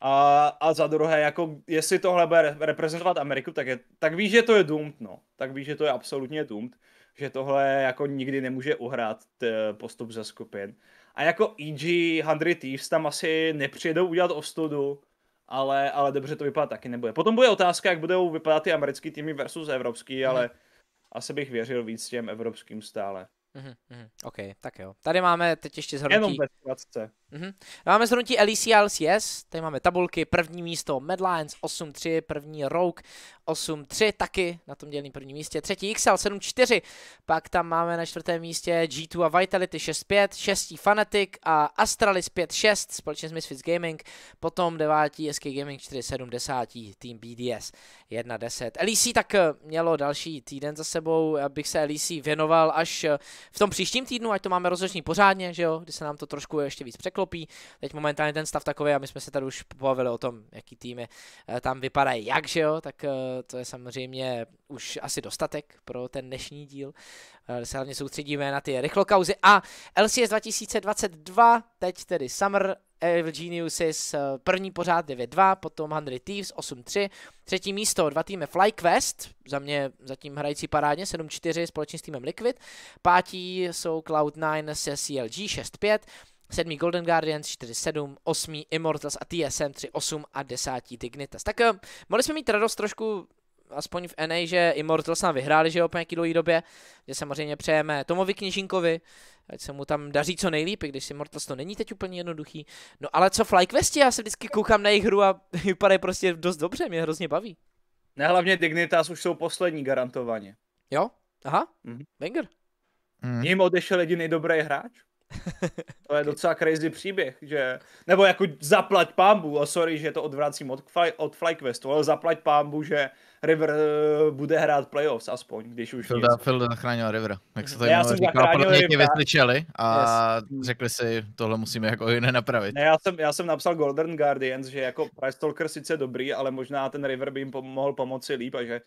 A, a za druhé, jako jestli tohle bude reprezentovat Ameriku, tak, je, tak víš, že to je doomed, no. Tak víš, že to je absolutně doomed že tohle jako nikdy nemůže uhrát postup ze skupin. A jako EG 100 Thieves tam asi nepřijedou udělat ostudu, ale, ale dobře to vypadat taky nebude. Potom bude otázka, jak budou vypadat ty americký týmy versus evropský, mm. ale asi bych věřil víc těm evropským stále. Mm-hmm, OK, tak jo. Tady máme teď ještě zhrnutí... Jenom ve Mm-hmm. Máme zhrnutí LEC LCS, tady máme tabulky, první místo Mad Lions 8-3, první Rogue 8-3 taky na tom dělném prvním místě. Třetí XL 7-4, pak tam máme na čtvrtém místě G2 a Vitality 6-5, šestí Fanatic a Astralis 5-6 společně s Misfits Gaming, potom devátí SK Gaming 4-7, desátí tým BDS 1-10. LEC tak eh, mělo další týden za sebou, abych se LEC věnoval až eh, v tom příštím týdnu, ať to máme rozhodný pořádně, že jo, kdy se nám to trošku ještě víc překlopí. Teď momentálně ten stav takový a my jsme se tady už pobavili o tom, jaký týmy eh, tam vypadají jak, že jo, tak to je samozřejmě už asi dostatek pro ten dnešní díl. Eh, se hlavně soustředíme na ty rychlokauzy a LCS 2022, teď tedy Summer Evil Geniuses eh, první pořád 9-2, potom 100 Thieves 8-3, třetí místo dva týmy FlyQuest, za mě zatím hrající parádně 7-4 společně s týmem Liquid, pátí jsou Cloud9 se CLG 6-5, 7. Golden Guardians 4.7, 8. Immortals a TSM 3.8 a desátý Dignitas. Tak uh, mohli jsme mít radost trošku aspoň v NA, že Immortals nám vyhráli, že jo, po nějaký dlouhý době, že samozřejmě přejeme Tomovi Knižinkovi, ať se mu tam daří co nejlíp, i když Immortals to není teď úplně jednoduchý. No ale co FlyQuesti, já se vždycky koukám na jejich hru a <laughs> vypadají prostě dost dobře, mě hrozně baví. Ne, hlavně Dignitas už jsou poslední garantovaně. Jo? Aha, mm-hmm. Wenger. Mm. Jim odešel jediný dobrý hráč. To je docela crazy příběh, že... Nebo jako zaplať pámbu, a sorry, že to odvracím od, fly, od FlyQuestu, ale zaplať pámbu, že River eh, bude hrát playoffs aspoň, když už Filda, nic. Filda zachránil River, jak se to já jsem říkal, podle mě vyslyšeli a yes. řekli si, tohle musíme jako jiné napravit. Ne, já, jsem, já jsem napsal Golden Guardians, že jako Price Talker sice dobrý, ale možná ten River by jim pom- mohl pomoci líp a že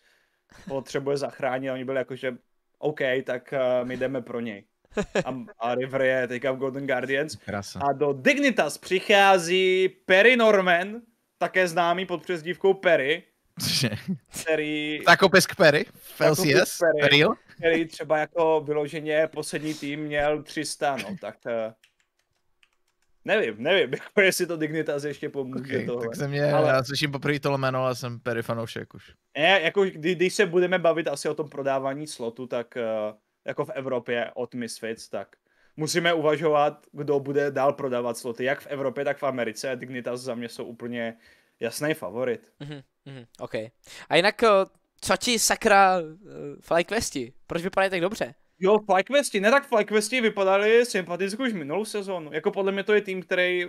potřebuje zachránit a oni byli jako, že OK, tak eh, my jdeme pro něj. <laughs> a River je teďka v Golden Guardians. Krasa. A do Dignitas přichází Perry Norman, také známý pod přezdívkou Perry. Cože? Který... pesk Perry, Felsies, Perry, Real. Který třeba jako vyloženě poslední tým měl 300, no, tak to... Eh, nevím, nevím, <laughs> jako jestli to Dignitas ještě pomůže okay, tohle. Tak se mě, ale... já slyším poprvé to jméno, ale jsem Perry fanoušek už. Ne, jako kdy, když se budeme bavit asi o tom prodávání slotu, tak uh, jako v Evropě od Misfits, tak musíme uvažovat, kdo bude dál prodávat sloty, jak v Evropě, tak v Americe. Dignitas za mě jsou úplně jasný favorit. Mm-hmm, OK. A jinak, eh, co ti sakra eh, Flyquesti? Proč vypadají tak dobře? Jo, Flyquesti, ne tak Flyquesti vypadali sympaticky už minulou sezónu. Jako podle mě to je tým, který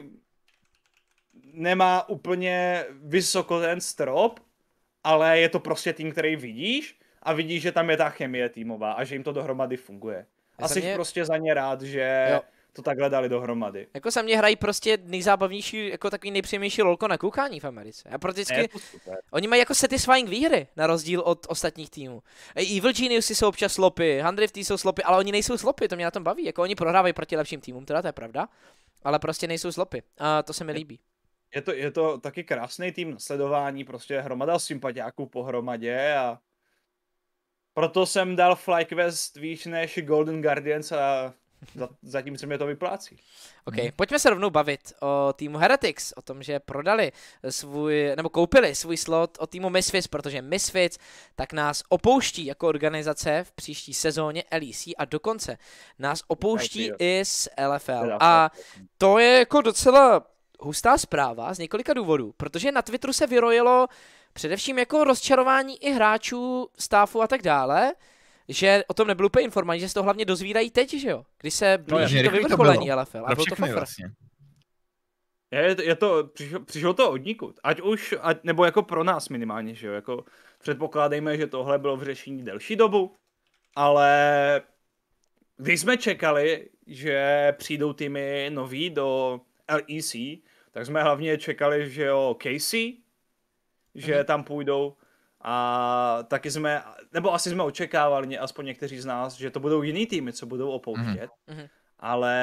nemá úplně vysoko ten strop, ale je to prostě tým, který vidíš a vidí, že tam je ta chemie týmová a že jim to dohromady funguje. A jako jsi mě... prostě za ně rád, že jo. to takhle dali dohromady. Jako za mě hrají prostě nejzábavnější, jako takový nejpříjemnější lolko na koukání v Americe. A prakticky, oni mají jako satisfying výhry, na rozdíl od ostatních týmů. E, Evil Geniusy jsou občas slopy, 100 jsou slopy, ale oni nejsou slopy, to mě na tom baví. Jako oni prohrávají proti lepším týmům, teda to je pravda, ale prostě nejsou slopy. A to se mi líbí. Je to, je to taky krásný tým sledování, prostě hromada sympatiáků pohromadě a proto jsem dal FlyQuest výš než Golden Guardians a za, zatím se mě to vyplácí. Ok, hmm. pojďme se rovnou bavit o týmu Heretics, o tom, že prodali svůj, nebo koupili svůj slot o týmu Misfits, protože Misfits tak nás opouští jako organizace v příští sezóně LEC a dokonce nás opouští i z LFL. A to je jako docela hustá zpráva z několika důvodů, protože na Twitteru se vyrojilo uh, Především jako rozčarování i hráčů, stáfu a tak dále, že o tom nebyl úplně informovaný, že se to hlavně dozvídají teď, že jo? Když se no, blíží no, to vyvrcholení to LFL. A bylo to fofr. Vlastně. Je, je to, přišlo, přišlo to od nikud. Ať už, ať, nebo jako pro nás minimálně, že jo? Jako předpokládejme, že tohle bylo v řešení delší dobu, ale když jsme čekali, že přijdou týmy noví do LEC, tak jsme hlavně čekali, že jo, Casey, že mm-hmm. tam půjdou. A taky jsme, nebo asi jsme očekávali, aspoň někteří z nás, že to budou jiný týmy, co budou opouštět. Mm-hmm. Ale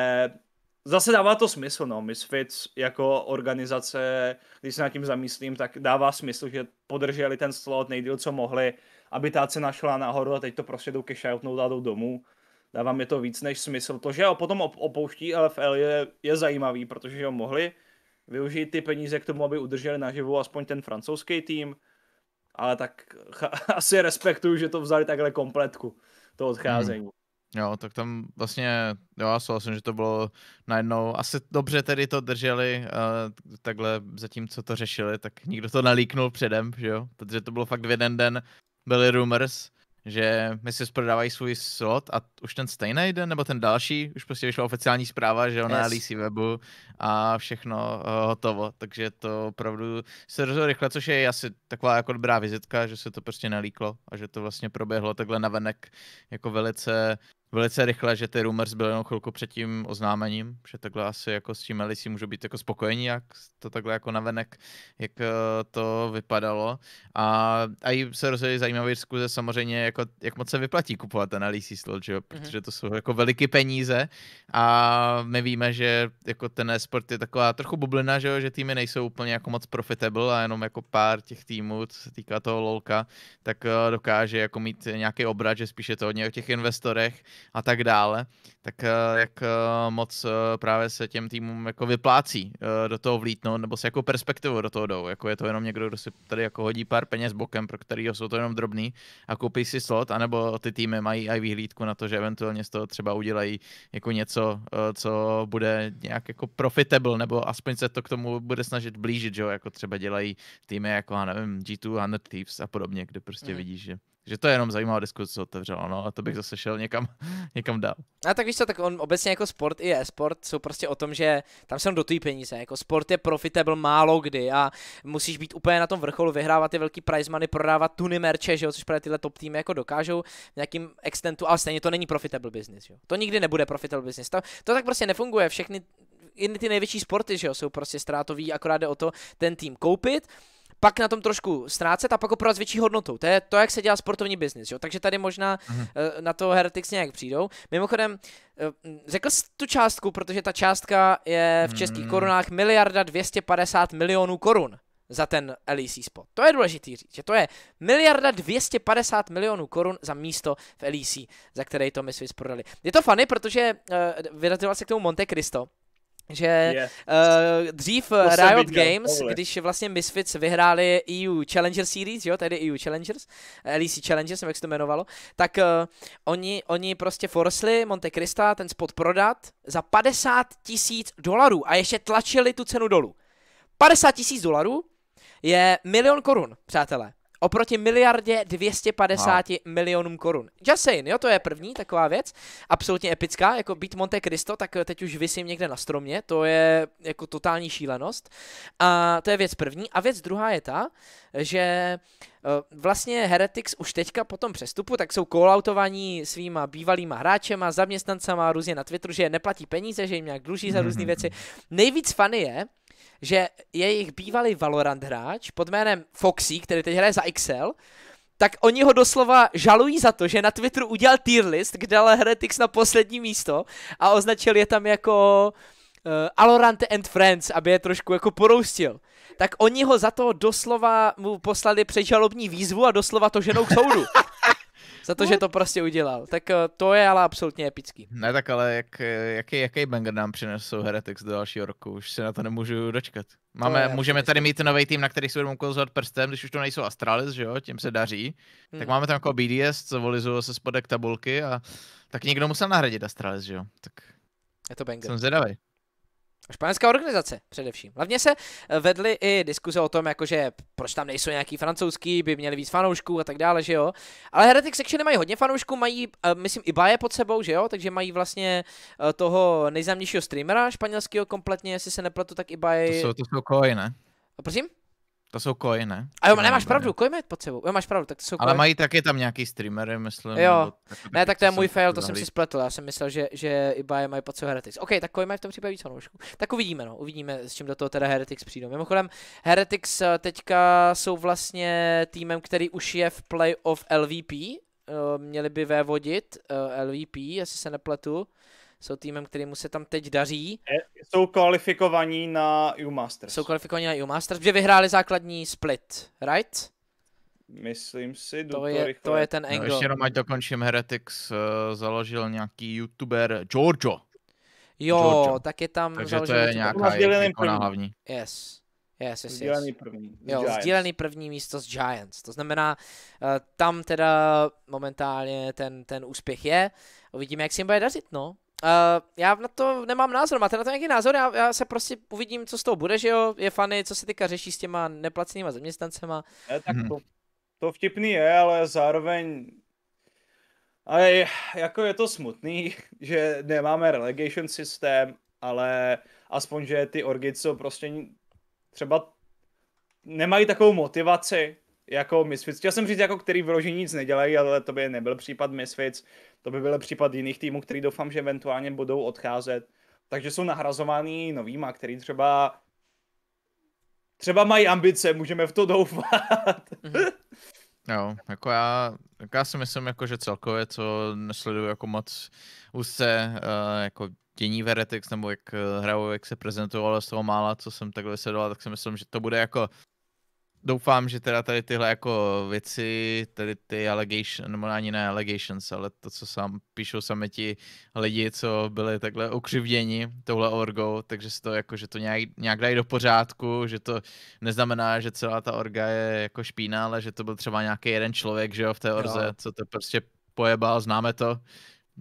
zase dává to smysl, no. Misfits jako organizace, když se nad tím zamyslím, tak dává smysl, že podrželi ten slot nejdíl, co mohli, aby ta cena šla nahoru a teď to prostě jdou cashoutnout a jdou domů. Dává mi to víc než smysl. To, že ho potom opouští LFL je, je zajímavý, protože ho mohli využijí ty peníze k tomu, aby udrželi naživu aspoň ten francouzský tým, ale tak <laughs> asi respektuju, že to vzali takhle kompletku, to odcházení. Mm. Jo, tak tam vlastně, jo, já souhlasím, že to bylo najednou, asi dobře tedy to drželi, uh, takhle zatímco to řešili, tak nikdo to nalíknul předem, že jo, protože to bylo fakt v jeden den, byly rumors, že Mrs. prodávají svůj slot a už ten stejný den, nebo ten další, už prostě vyšla oficiální zpráva, že ona yes. lísí webu a všechno eh, hotovo, takže to opravdu se rozhodlo rychle, což je asi taková jako dobrá vizitka, že se to prostě nelíklo a že to vlastně proběhlo takhle navenek jako velice velice rychle, že ty rumors byly jenom chvilku před tím oznámením, že takhle asi jako s tím Elisí můžu být jako spokojení, jak to takhle jako navenek, jak eh, to vypadalo. A, a i se rozhodli zajímavé diskuze samozřejmě, jako, jak moc se vyplatí kupovat ten Elisí slot, že mhm. protože to jsou jako veliké peníze a my víme, že jako ten e-sport je taková trochu bublina, že, že týmy nejsou úplně jako moc profitable a jenom jako pár těch týmů, co se týká toho lolka, tak eh, dokáže jako mít nějaký obrat, že spíše to hodně o těch investorech, a tak dále, tak eh, jak eh, moc eh, právě se těm týmům jako vyplácí do toho vlítnout, nebo se jako perspektivu do toho jdou, jako je to jenom někdo, kdo si tady jako hodí pár peněz bokem, pro který jsou to jenom drobný a koupí si slot, anebo ty týmy mají i výhlídku na to, že eventuálně z toho třeba udělají jako něco, co bude nějak jako profitable, nebo aspoň se to k tomu bude snažit blížit, že jo? jako třeba dělají týmy jako, já nevím, G2, 100 Thieves a podobně, kde prostě mm. vidíš, že takže to je jenom zajímavá diskuse, co otevřela, no a to bych hm. zase šel někam, <laughs> někam dál. A tak víš co, tak on obecně jako sport i e-sport jsou prostě o tom, že tam jsem do té peníze, jako sport je profitable málo kdy a musíš být úplně na tom vrcholu, vyhrávat ty velký prize money, prodávat tuny merče, že jo, což právě tyhle top týmy jako dokážou v nějakým extentu, ale stejně to není profitable business, jo. To nikdy nebude profitable business, to, to tak prostě nefunguje, všechny i ty největší sporty, že jo, jsou prostě ztrátový, akorát jde o to ten tým koupit, pak na tom trošku ztrácet a pak opravdu s větší hodnotou. To je to, jak se dělá sportovní biznis, Takže tady možná mhm. Eh, na to Heretics nějak přijdou. Mimochodem, eh, řekl jsi tu částku, protože ta částka je v českých hmm. korunách miliarda 250 milionů korun za ten LEC spot. To je důležitý říct, že to je miliarda 250 milionů korun za místo v LEC, za které to my prodali. Je to funny, protože uh, vyjadřoval se k tomu Monte Cristo, že yeah. Eh, uh, dřív to eh, Riot Games, ale. když vlastně Misfits vyhráli EU Challenger Series, jo, tedy EU Challengers, eh, LEC Challengers, jak se to jmenovalo, tak uh, oni, oni prostě forsli Monte Crista ten spot prodat za 50 tisíc dolarů a ještě tlačili tu cenu dolů. 50 tisíc dolarů je milion korun, přátelé oproti miliardě 250 wow. milionům korun. Just saying, jo, to je první taková věc, absolutně epická, jako být Monte Cristo, tak eh, teď už vysím někde na stromě, to je jako totální šílenost. A to je věc první. A věc druhá je ta, že eh, vlastně Heretics už teďka po tom přestupu, tak jsou calloutovaní svýma bývalýma hráčema, zaměstnancama různě na Twitteru, že neplatí peníze, že jim nějak dluží za různé mm-hmm. věci. Nejvíc fany je, že jejich bývalý Valorant hráč pod jménem Foxy, který teď hraje za XL, tak oni ho doslova žalují za to, že na Twitteru udělal tier list, kde dal Heretics na poslední místo a označil je tam jako uh, Alorante and Friends, aby je trošku jako poroustil. Tak oni ho za to doslova mu poslali předžalobní výzvu a doslova to ženou k soudu. <laughs> Za to, že to prostě udělal. Tak eh, to je ale absolutně epický. Ne, tak ale jak, jaký, jaký banger nám přinesou Heretics do dalšího roku? Už se na to nemůžu dočkat. Máme, to můžeme tady mít nový tým, na který se budeme ukazovat prstem, když už to nejsou Astralis, že jo, tím se daří. Hmm. Tak máme tam jako BDS, co volizuje se spodek tabulky a tak někdo musel nahradit Astralis, že jo. Tak je to banger. Jsem zvědavý. Španělská organizace především. Hlavně se eh, vedly i diskuze o tom, jakože proč tam nejsou nějaký francouzský, by měli víc fanoušků a tak dále, že jo. Ale Heretic Section mají hodně fanoušků, mají, eh, myslím, i Baje pod sebou, že jo, takže mají vlastně eh, toho nejznámějšího streamera španělského kompletně, jestli se nepletu, tak i Baje. To jsou, to jsou koji, ne? A prosím? To jsou koi, ne? A jo, nemáš pravdu, koi mají pod sebou. Jo, máš pravdu, tak to jsou koji. Ale mají taky tam nějaký streamery, myslím. Jo, ne, tak to je můj fail, to jsem si spletl. Já jsem myslel, že, že iba je mají pod sebou Heretics. OK, tak koi mají v tom případě víc fanoušků. Tak uvidíme, no, uvidíme, s čím do toho teda Heretics přijdou. Mimochodem, Heretics eh, teďka jsou vlastně týmem, který už je v of LVP. Eh, měli by vévodit eh, LVP, jestli se nepletu jsou týmem, mu se tam teď daří. E, jsou kvalifikovaní na EU Masters. Jsou kvalifikovaní na EU Masters, že vyhráli základní split, right? Myslím si, to, je, to, rychle. to je ten no, angle. No, ještě jenom ať dokončím Heretics, uh, založil nějaký youtuber Giorgio. Jo, Giorgio. tak je tam Takže založil to je nějaká ikona hlavní. Yes. Yes, yes, sdílený yes. první. jo, Giants. sdílený první místo z Giants. To znamená, uh, tam teda momentálně ten, ten úspěch je. Uvidíme, jak si jim bude dařit, no. Uh, já na to nemám názor, máte na to nějaký názor? Já, já se prostě uvidím, co z toho bude, že jo? Je fany, co se teďka řeší s těma neplacenýma zaměstnancema. Ne, tak mhm. to, to vtipný je, ale zároveň ale jako je to smutný, <laughs> že nemáme relegation systém, ale aspoň, že ty orgy co prostě třeba nemají takovou motivaci, jako Misfits. Chtěl jsem říct, jako který vyloženě nic nedělají, ale to by nebyl případ Misfits, to by byl případ jiných týmů, který doufám, že eventuálně budou odcházet. Takže jsou nahrazovaný novýma, který třeba třeba mají ambice, můžeme v to doufat. Mm-hmm. <laughs> Jo, jako já, jako já si myslím, jako, že celkově to nesleduju jako moc úzce, uh, jako dění Veretix, nebo jak eh, hrajou, jak se prezentovalo z toho mála, co jsem takhle sledoval, tak si myslím, že to bude jako doufám, že teda tady tyhle jako věci, tady ty allegations, nebo ani ne allegations, ale to, co sám píšou sami ti lidi, co byli takhle ukřivděni touhle orgou, takže to jako, že to nějak, nějak dají do pořádku, že to neznamená, že celá ta orga je jako špína, ale že to byl třeba nějaký jeden člověk, že jo, v té orze, jo. co to prostě pojebal, známe to,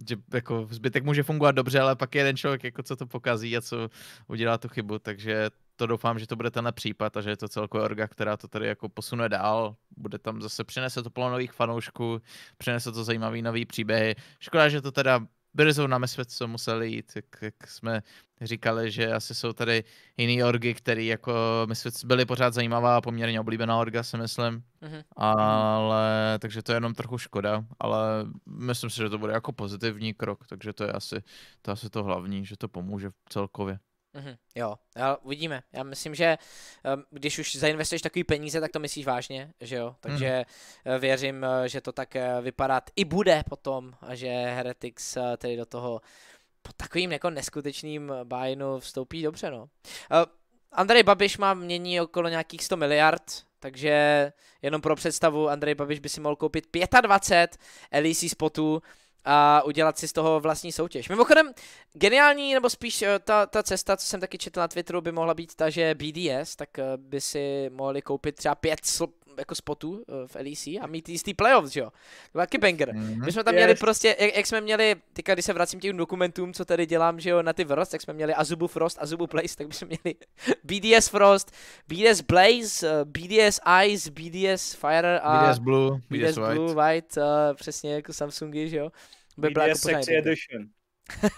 že jako zbytek může fungovat dobře, ale pak je jeden člověk, jako co to pokazí a co udělá tu chybu, takže to doufám, že to bude tenhle případ a že je to celkově orga, která to tady jako posune dál. Bude tam zase, přinese to plno nových fanoušků, přinese to zajímavý nový příběhy. Škoda, že to teda brzo na mesvět, co museli jít, jak, jak, jsme říkali, že asi jsou tady jiný orgy, které jako mesvět byly pořád zajímavá a poměrně oblíbená orga, si myslím. Mm-hmm. Ale, takže to je jenom trochu škoda, ale myslím si, že to bude jako pozitivní krok, takže to je asi to, asi to hlavní, že to pomůže celkově. Mm-hmm. jo, já, uvidíme. Já myslím, že ehm, když už zainvestuješ takový peníze, tak to myslíš vážně, že jo? Takže mm. věřím, eh, že to tak eh, vypadat i bude potom a že Heretics tedy do toho po takovým jako neskutečným bájnu vstoupí dobře, no. Andrej Babiš má mění okolo nějakých 100 miliard, takže jenom pro představu, Andrej Babiš by si mohl koupit 25 LEC spotů, a udělat si z toho vlastní soutěž. Mimochodem, geniální, nebo spíš eh, ta, ta cesta, co jsem taky četl na Twitteru, by mohla být ta, že BDS, tak eh, by si mohli koupit třeba pět sl- jako spotů eh, v LEC a mít jistý playoffs, jo. To taky banger. Mm-hmm. My jsme tam měli yes. prostě, jak, jak, jsme měli, teďka když se vracím těm dokumentům, co tady dělám, že jo, na ty Frost, tak jsme měli Azubu Frost, Azubu Blaze, tak bychom měli BDS <laughs> Frost, BDS Blaze, BDS Ice, BDS Fire a BDS Blue, BDS, BDS Blue, White, White uh, přesně jako Samsungy, že jo by byla jako Sexy Edition.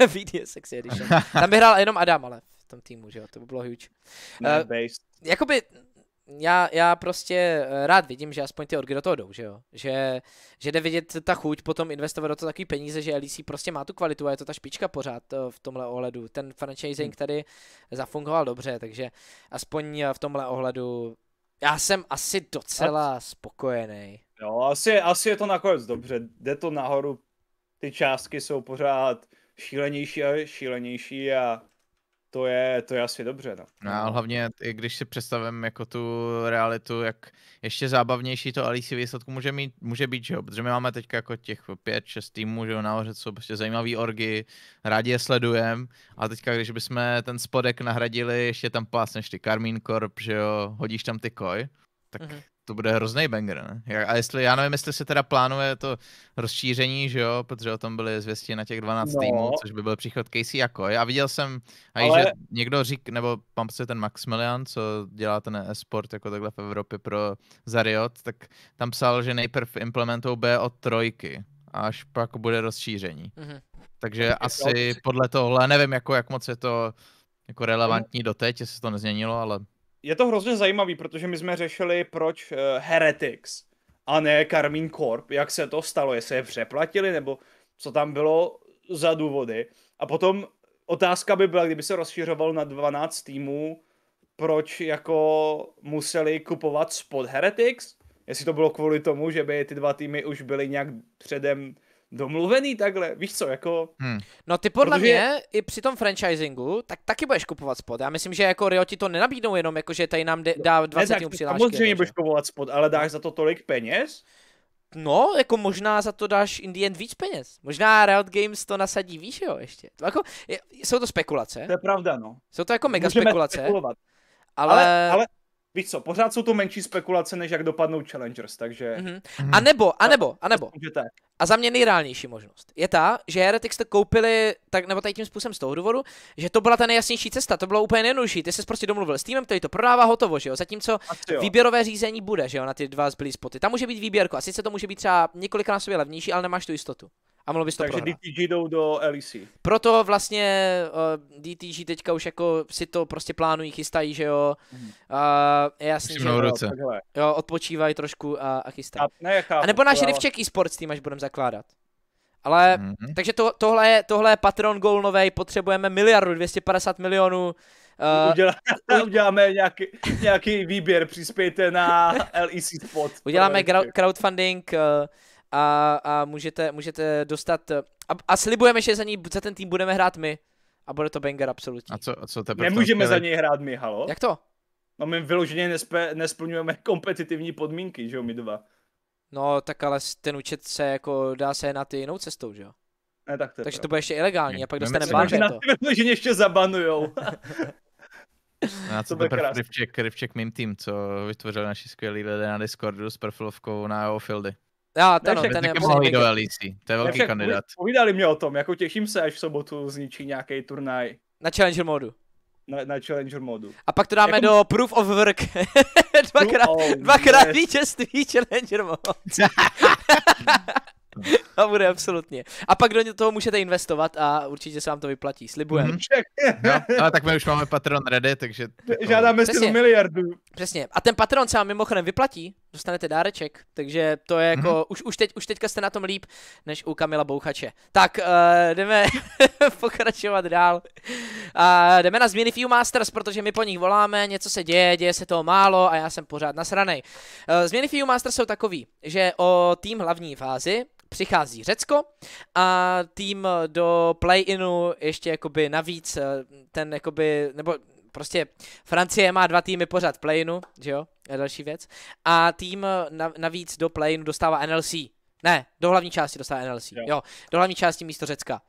VDS <laughs> Sexy Edition. Tam by hrál jenom Adam, ale v tom týmu, že jo, to by bylo huge. Uh, jakoby, já, já prostě eh, rád vidím, že aspoň ty orgy do toho jdou, že jo. Že, že jde vidět ta chuť potom investovat do toho takový peníze, že LEC prostě má tu kvalitu a je to ta špička pořád eh, v tomhle ohledu. Ten franchising hm. tady zafungoval dobře, takže aspoň v tomhle ohledu já jsem asi docela spokojený. Jo, asi, asi je to nakonec dobře. Jde to nahoru ty částky jsou pořád šílenější a šílenější a to je, to je asi dobře. No. no a hlavně, i když si představím jako tu realitu, jak ještě zábavnější to Alice výsledku může, mít, může být, že jo? Protože my máme teď jako těch pět, šest týmů, že jo, nahoře jsou prostě zajímavý orgy, rádi je sledujeme. A teďka, když bychom ten spodek nahradili, ještě tam pásneš ty Karmín Corp, že jo, hodíš tam ty koj, tak mm-hmm to bude hrozný banger, ne? A jestli, já nevím, jestli se teda plánuje to rozšíření, že jo, protože o tom byly zvěsti na těch 12 no. týmů, což by byl příchod Casey jako. A viděl jsem, a Ale... že někdo řík, nebo pan se ten Maximilian, co dělá ten e-sport jako takhle v Evropě pro Zariot, tak tam psal, že nejprv implementou B od trojky, až pak bude rozšíření. Mm-hmm. Takže to asi to podle tohle, nevím, jako, jak moc je to jako relevantní doteď, jestli to nezměnilo, ale je to hrozně zajímavý, protože my jsme řešili, proč uh, Heretics a ne Karmín Corp, jak se to stalo, jestli je přeplatili, nebo co tam bylo za důvody. A potom otázka by byla, kdyby se rozšiřoval na 12 týmů, proč jako museli kupovat spod Heretics, jestli to bylo kvůli tomu, že by ty dva týmy už byly nějak předem domluvený takhle, víš co, jako... Hmm. No ty podle Protože... mě i při tom franchisingu, tak taky budeš kupovat spod. Já myslím, že jako Rio ti to nenabídnou jenom, jako že tady nám dá 20 ne, tak, přilášky. Samozřejmě budeš kupovat spod, ale dáš za to tolik peněz, No, jako možná za to dáš Indian víc peněz. Možná Riot Games to nasadí víš jo, ještě. To jako, je, jsou to spekulace. To je pravda, no. Jsou to jako mega Můžeme spekulace. Spekulovat. Ale, ale, ale víš co, pořád jsou to menší spekulace, než jak dopadnou Challengers, takže... Mm-hmm. A nebo, a nebo, a nebo. A za mě nejreálnější možnost je ta, že Heretics to koupili, tak, nebo tady tím způsobem z toho důvodu, že to byla ta nejjasnější cesta, to bylo úplně nejjednodušší. Ty jsi prostě domluvil s týmem, který to prodává hotovo, že jo? Zatímco jo. výběrové řízení bude, že jo, na ty dva zbylé spoty. Tam může být výběrko a sice to může být třeba několikrát sobě levnější, ale nemáš tu jistotu. A mohlo bys to Takže prohrát. DTG jdou do LEC. Proto vlastně uh, eh, DTG teďka už jako si to prostě plánují, chystají, že jo. Uh, mhm. jasně, že jo, ruce. jo, odpočívají trošku a, a chystají. A, ne, chápu, a nebo náš Rivček eSports tým, až budeme zakládat. Ale, mm-hmm. takže to, tohle, je, tohle je Patreon goal novej, potřebujeme miliardu, 250 milionů. Uh, Udělá, <laughs> uděláme nějaký, nějaký výběr, přispějte na LEC spot. Uděláme gra- crowdfunding, uh, a, a můžete, můžete dostat, a, a slibujeme, že za, ní, za ten tým budeme hrát my a bude to banger absolutní. A co, a co teprve Nemůžeme za něj hrát my, halo? Jak to? No my vyloženě nespe, nesplňujeme kompetitivní podmínky, že jo, my dva. No, tak ale ten účet se jako dá se na ty jinou cestou, že jo? Ne, tak to Takže to bude ještě ilegální a pak dostane ban. to. že ještě zabanujou. <laughs> No a co byl Rivček, Rivček mým tým, co vytvořil naši skvělí lidé na Discordu s profilovkou na Oilfieldy. Já, ten, je ten, ten je do Elici, to je velký však, kandidát. Povídali mě o tom, jako těším se, až v sobotu zničí nějaký turnaj. Na Challenger modu. Na, na Challenger modu. A pak to dáme jako... do Proof of Work. <laughs> dvakrát, oh, dvakrát yes. vítězství Challenger mod. <laughs> To bude absolutně. A pak do toho můžete investovat a určitě se vám to vyplatí, slibujeme. Mm-hmm. No, ale tak my už máme Patron ready, takže... Žádáme si miliardu. Přesně. A ten Patron se vám mimochodem vyplatí, dostanete dáreček, takže to je jako, mm-hmm. už, už, teď, už teďka jste na tom líp, než u Kamila Bouchače. Tak, uh, jdeme <laughs> pokračovat dál. Uh, jdeme na změny Few Masters, protože my po nich voláme, něco se děje, děje se toho málo a já jsem pořád nasranej. Uh, změny Few Masters jsou takový, že o tým hlavní fázi přichází Řecko a tým do play-inu ještě jakoby navíc eh, ten jakoby, nebo prostě Francie má dva týmy pořád play-inu, že jo? další věc. A tým eh, navíc do play dostává NLC. Ne, do hlavní části dostává NLC. Jo. jo, do hlavní části místo Řecka.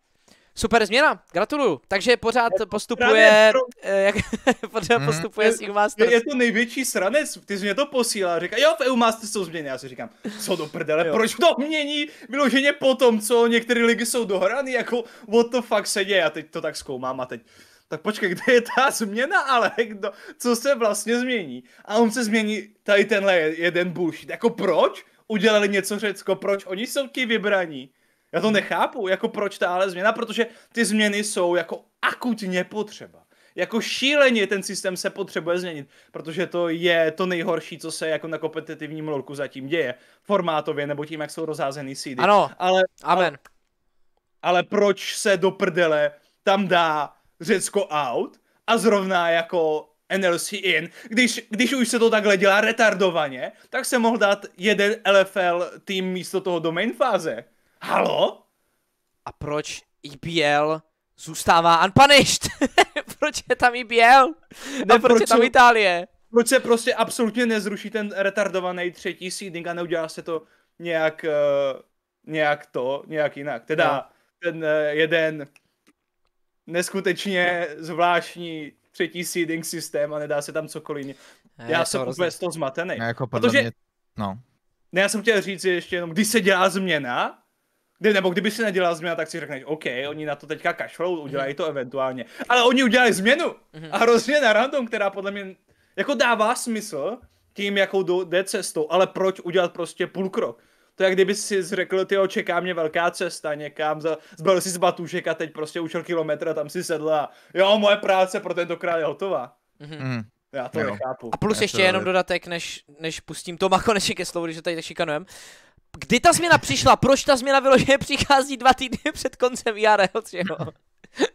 Super změna, gratuluju. Takže pořád postupuje, eh, jak, <laughs> pořád mhm. postupuje je, s EU Masters. Je, je to největší sranec, ty jsi mě to posílá, říká, jo, v EU Masters jsou změny, já si říkám, co do prdele, jo. proč to mění vyloženě po tom, co některé ligy jsou dohrány, jako what the fuck se děje, A teď to tak zkoumám a teď, tak počkej, kde je ta změna, ale kdo, co se vlastně změní? A on se změní tady tenhle jeden bullshit. Jako proč udělali něco Řecko? Proč oni jsou ti vybraní? Já to hmm. nechápu, jako proč ale změna, protože ty změny jsou jako akutně potřeba. Jako šíleně ten systém se potřebuje změnit, protože to je to nejhorší, co se jako na kompetitivním lorku zatím děje. Formátově nebo tím, jak jsou rozházený seedy. Ano, ale, amen. Ale, ale proč se do prdele tam dá Řecko out a zrovna jako NLC in. Když, když už se to takhle dělá retardovaně, tak se mohl dát jeden LFL tým místo toho do main fáze. Halo? A proč EPL zůstává unpunished? <laughs> proč je tam EPL? No ne, a proč, proč je tam Itálie? Proč se prostě absolutně nezruší ten retardovaný třetí seeding a neudělá se to nějak, uh, nějak to, nějak jinak. Teda no. ten uh, jeden neskutečně zvláštní třetí seeding systém a nedá se tam cokoliv. Ne, já jsem hrozně. úplně z toho zmatený. Ne, jako Protože... mě... No. Ne, já jsem chtěl říct ještě jenom, když se dělá změna, kdy, nebo kdyby se nedělala změna, tak si řekneš, OK, oni na to teďka kašlou, udělají to eventuálně. Ale oni udělají změnu mhm. a hrozně na random, která podle mě jako dává smysl tím, jakou jde cestou, ale proč udělat prostě půl krok? To jak kdyby si řekl, ty čeká mě velká cesta někam, zbalil si z batušek a teď prostě učil kilometr a tam si sedl a jo, moje práce pro tentokrát je hotová. Mm-hmm. Já to jo. nechápu. A plus Já ještě jenom dodatek, než, než pustím Toma konečně ke slovu, když to tady šikanujem. Kdy ta změna přišla? Proč ta změna vyloženě přichází dva týdny před koncem IRL, <laughs>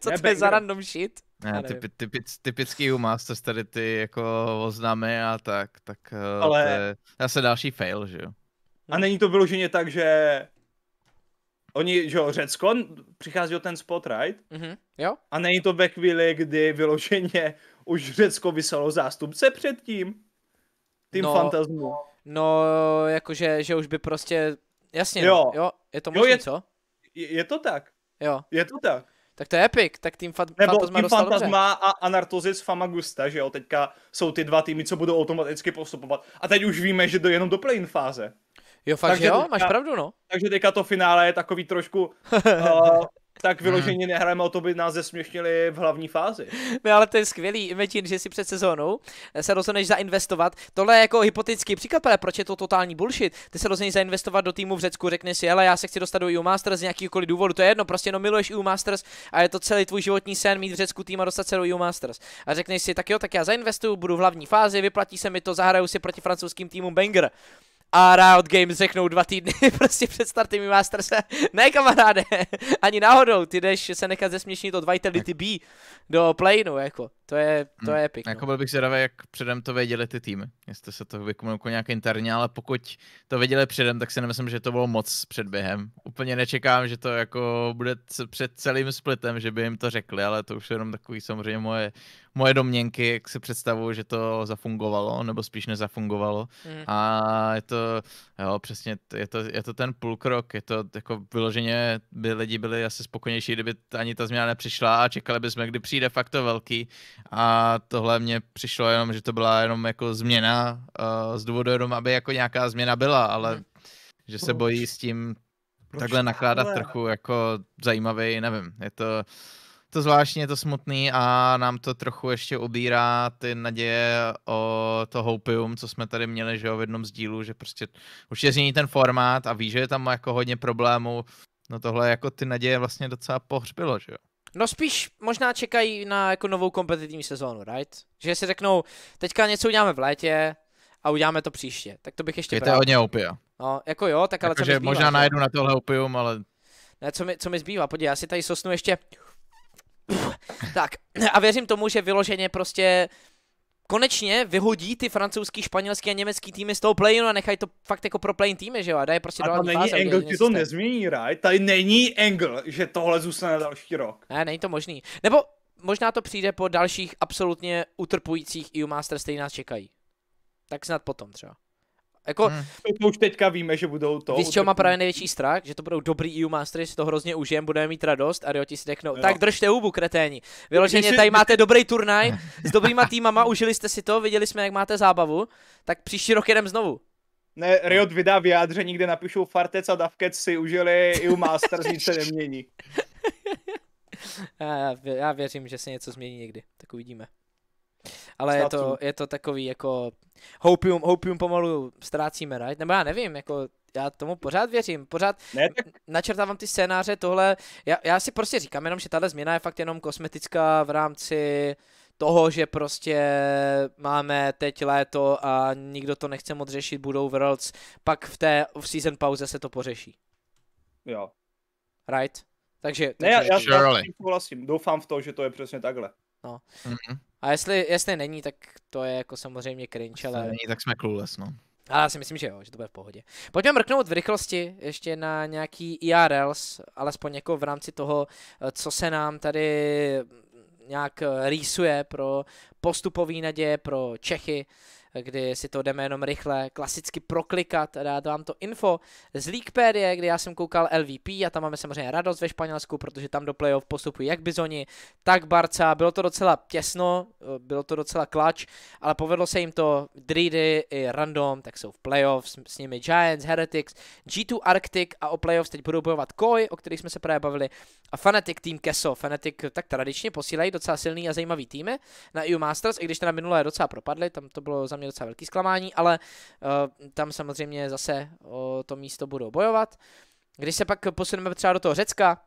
Co to je za random shit? Ne, typi, typi, typický u Masters, tady ty jako oznamy a tak, tak eh, Ale... to je zase další fail, že jo? A no. není to vyloženě tak, že oni, že jo, Řecko, přichází o ten spot, right? Mm-hmm, jo. A není to ve chvíli, kdy vyloženě už Řecko vysalo zástupce předtím. tím no, fantazmu. No, jakože, že už by prostě, jasně, jo, jo je to možný, jo, je, co? Je, je to tak. Jo. Je to tak. Tak to je epic, tak tým fa- Nebo Fantasma tým Fantasma dobře. a Anartozis Famagusta, že jo, teďka jsou ty dva týmy, co budou automaticky postupovat. A teď už víme, že to jenom do play fáze. Jo, fakt, takže jo? Teďka, Máš pravdu, no. Takže teďka to finále je takový trošku... uh, <laughs> tak hmm. vyloženě nehrajeme o to, by nás zesměšnili v hlavní fázi. No ale to je skvělý, Metin, že si před sezónou eh, se rozhodneš zainvestovat. Tohle je jako hypotický příklad, ale proč je to totální bullshit? Ty se rozhodneš zainvestovat do týmu v Řecku, řekneš si, ale já se chci dostat do EU Masters z nějakýkoliv důvodu, to je jedno, prostě no miluješ EU Masters a je to celý tvůj životní sen mít v Řecku tým a dostat se do EU Masters. A řekneš si, tak jo, tak já zainvestuju, budu v hlavní fázi, vyplatí se mi to, zahraju si proti francouzským týmům banger a Riot Games řeknou dva týdny <laughs> prostě před startem Masters. ne kamaráde, <laughs> ani náhodou, ty jdeš se nechat zesměšnit od Vitality B do Playnu, jako. To je, to hmm. je pěkné. Jako byl bych zvědavý, jak předem to věděli ty týmy. Jestli se to vykomunikuje jako nějak interně, ale pokud to věděli předem, tak si nemyslím, že to bylo moc předběhem. Úplně nečekám, že to jako bude před celým splitem, že by jim to řekli, ale to už je jenom takový samozřejmě moje, moje domněnky, jak si představuju, že to zafungovalo, nebo spíš nezafungovalo. Hmm. A je to, jo, přesně, je to, je to ten krok, je to jako vyloženě, by lidi byli asi spokojnější, kdyby ani ta změna nepřišla a čekali bychom, kdy přijde fakt to velký a tohle mě přišlo jenom, že to byla jenom jako změna uh, z důvodu jenom, aby jako nějaká změna byla, ale hmm. že se Proč? bojí s tím Proč takhle nakládat trochu jako zajímavý, nevím, je to to zvláštní, je to smutný a nám to trochu ještě ubírá ty naděje o to Hopium, co jsme tady měli, že jo, v jednom z dílů, že prostě už je změní ten formát a ví, že je tam jako hodně problémů, no tohle jako ty naděje vlastně docela pohřbilo, že jo. No spíš možná čekají na jako novou kompetitivní sezónu, right? Že si řeknou, teďka něco uděláme v létě a uděláme to příště. Tak to bych ještě... Je to hodně opia. No, jako jo, tak ale jako, co že mi zbývá, možná najdu na tohle opium, ale... Ne, co mi, co mi zbývá, podívej, já si tady sosnu ještě... <laughs> tak, a věřím tomu, že vyloženě prostě konečně vyhodí ty francouzský, španělský a německý týmy z toho play a nechají to fakt jako pro play týmy, že jo? A dají prostě a tam není fáze, angle, ti to nezmění, right? Tady není angle, že tohle zůstane další rok. Ne, není to možný. Nebo možná to přijde po dalších absolutně utrpujících EU Masters, který nás čekají. Tak snad potom třeba. Jako, hmm. To už teďka víme, že budou to. Víš, čeho má právě největší strach? Že to budou dobrý EU Mastery, si to hrozně užijem, budeme mít radost a Rioti si řeknou, tak držte hubu, kreténi. Vyloženě tady máte dobrý turnaj s dobrýma týmama, <laughs> užili jste si to, viděli jsme, jak máte zábavu, tak příští rok jedem znovu. Ne, Riot vydá vyjádření, kde napíšou Fartec a Davkec si užili EU Masters, nic se nemění. <laughs> já, já věřím, že se něco změní někdy, tak uvidíme ale je to, je to takový jako hopium, hopium pomalu ztrácíme, right? Nebo já nevím, jako já tomu pořád věřím, pořád ne, tak... načrtávám ty scénáře, tohle, já, já si prostě říkám jenom, že tahle změna je fakt jenom kosmetická v rámci toho, že prostě máme teď léto a nikdo to nechce moc řešit, budou Worlds, pak v té v season pauze se to pořeší. Jo. Right? Takže... Ne, já. já, já, já souhlasím, doufám v to, že to je přesně takhle. No. Mm-hmm. A jestli, jestli není, tak to je jako samozřejmě cringe, ale... Není, tak jsme clueless, no. Ale já si myslím, že jo, že to bude v pohodě. Pojďme mrknout v rychlosti ještě na nějaký IRLs, alespoň jako v rámci toho, co se nám tady nějak rýsuje pro postupový naděje pro Čechy kdy si to jdeme jenom rychle klasicky proklikat dát vám to info z Leakpedie, kdy já jsem koukal LVP a tam máme samozřejmě radost ve Španělsku, protože tam do playoff postupují jak Bizoni, tak Barca. Bylo to docela těsno, bylo to docela klač, ale povedlo se jim to Dridy i Random, tak jsou v playoff s, s nimi Giants, Heretics, G2 Arctic a o playoffs teď budou bojovat Koi, o kterých jsme se právě bavili, a Fnatic tým Keso. Fnatic tak tradičně posílají docela silný a zajímavý týmy na EU Masters, i když teda minulé docela propadly, tam to bylo za mě mě docela velký zklamání, ale eh, tam samozřejmě zase o to místo budou bojovat. Když se pak posuneme třeba do toho Řecka,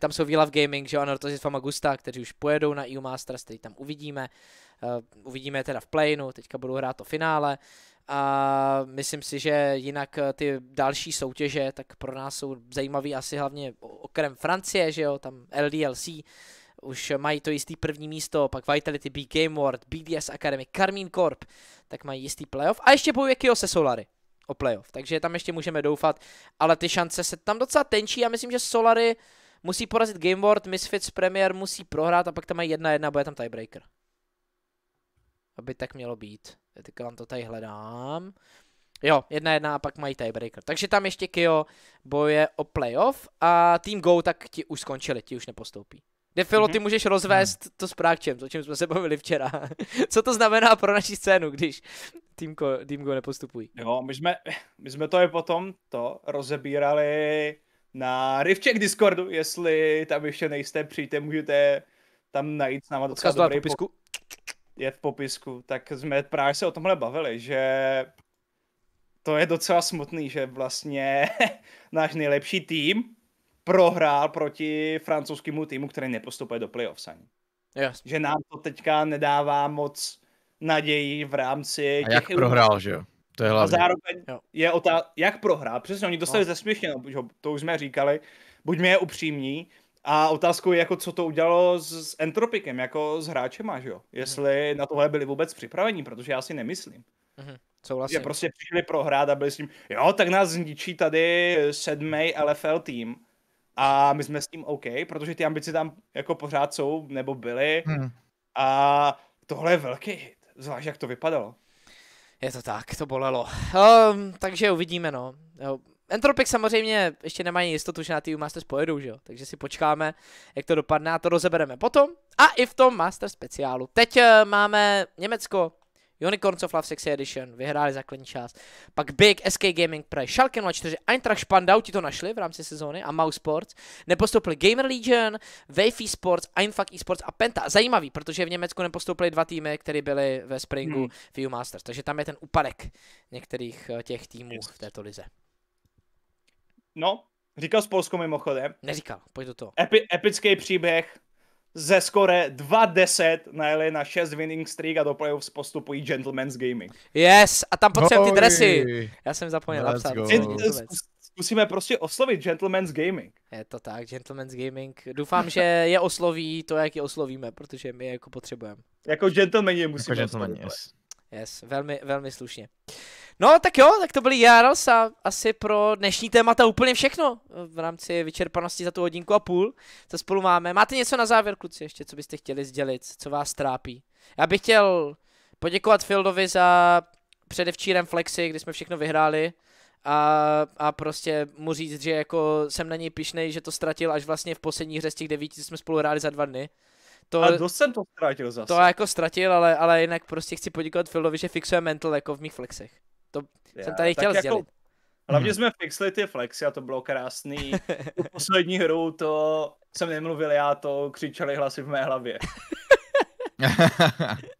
tam jsou Vila v Gaming, že jo, to Nortozit Famagusta, kteří už pojedou na EU Masters, který tam uvidíme. Eh, uvidíme teda v plainu, teďka budou hrát to finále. A myslím si, že jinak eh, ty další soutěže, tak pro nás jsou zajímavý asi hlavně okrem Francie, že jo, tam LDLC, už mají to jistý první místo, pak Vitality, B Game World, BDS Academy, Carmine Corp, tak mají jistý playoff a ještě bojuje Kyo se Solary o playoff, takže tam ještě můžeme doufat, ale ty šance se tam docela tenčí, já myslím, že Solary musí porazit Game World, Misfits Premier musí prohrát a pak tam mají jedna, jedna bude tam tiebreaker. Aby tak mělo být. Já teďka vám to tady hledám. Jo, jedna jedna a pak mají tiebreaker. Takže tam ještě Kyo boje o playoff a Team Go tak ti už skončili, ti už nepostoupí. Defilo, mm-hmm. ty můžeš rozvést mm. to s Prákčem, o čem jsme se bavili včera. <laughs> Co to znamená pro naši scénu, když týmko týmko nepostupují? Jo, my jsme, my jsme to je potom to rozebírali na Rivček Discordu, jestli tam ještě nejste, přijďte, můžete tam najít s náma docela dobrý v popisku. Po... Je v popisku, tak jsme právě se o tomhle bavili, že to je docela smutný, že vlastně <laughs> náš nejlepší tým prohrál proti francouzskému týmu, který nepostupuje do playoffs ani. Jasný. Že nám to teďka nedává moc naději v rámci... A těch jak prohrál, že jo? To je hlavně. A zároveň jo. je otázka, jak prohrál. Přesně, oni dostali no. zesměšně, no, to už jsme říkali. Buďme je upřímní. A otázkou je, jako, co to udělalo s, s Entropikem, jako s hráčema, že jo? Jestli mm. na tohle byli vůbec připraveni, protože já si nemyslím. Mm. vlastně? Že prostě přišli prohrát a byli s tím, jo, tak nás zničí tady sedmý LFL tým a my jsme s tím OK, protože ty ambice tam jako pořád jsou, nebo byly. Hmm. A tohle je velký hit, zvlášť jak to vypadalo. Je to tak, to bolelo. Um, takže uvidíme, no. Jo. Entropik samozřejmě ještě nemají jistotu, že na TU Masters pojedou, že jo? Takže si počkáme, jak to dopadne a to rozebereme potom. A i v tom Master speciálu. Teď eh, máme Německo, Unicorns of Love Sexy Edition, vyhráli základní část. Pak Big, SK Gaming Pre, Schalke 04, Eintracht Spandau, ti to našli v rámci sezóny a Mouse Sports. Nepostoupili Gamer Legion, Wave Sports, Einfuck Esports a Penta. Zajímavý, protože v Německu nepostoupili dva týmy, které byly ve Springu hmm. View Masters. Takže tam je ten upadek některých eh, těch týmů v této lize. No, říkal s Polskou mimochodem. Neříkal, pojď do toho. Epi- epický příběh, ze skore 2-10 najeli na 6 winning streak a do playoffs postupují Gentleman's Gaming. Yes, a tam potřebujeme ty dresy. Já jsem zapomněl Let's napsat. Musíme prostě oslovit Gentleman's Gaming. Je to tak, Gentleman's Gaming. Doufám, že je osloví to, jak je oslovíme, protože my je jako potřebujeme. Jako gentlemani je musíme jako oslovit. Yes. yes, velmi, velmi slušně. Uh, No tak jo, tak to byly Jarls a asi pro dnešní témata úplně všechno v rámci vyčerpanosti za tu hodinku a půl, co spolu máme. Máte něco na závěr, kluci, ještě, co byste chtěli sdělit, co vás trápí? Já bych chtěl poděkovat Fieldovi za předevčírem Flexi, kdy jsme všechno vyhráli a, a prostě mu říct, že jako jsem na něj pišnej, že to ztratil až vlastně v poslední hře z těch devíti, jsme spolu hráli za dva dny. To, a dost jsem to ztratil zase. To jako ztratil, ale, ale jinak prostě chci poděkovat Fieldovi, že fixuje mental jako v mých flexech. To Já, jsem tady chtěl jako sdělit. Jako, hlavně hmm. jsme fixli ty flexy a to bylo krásný. <laughs> U poslední hru to jsem nemluvil já, to křičeli hlasy v mé hlavě. <laughs>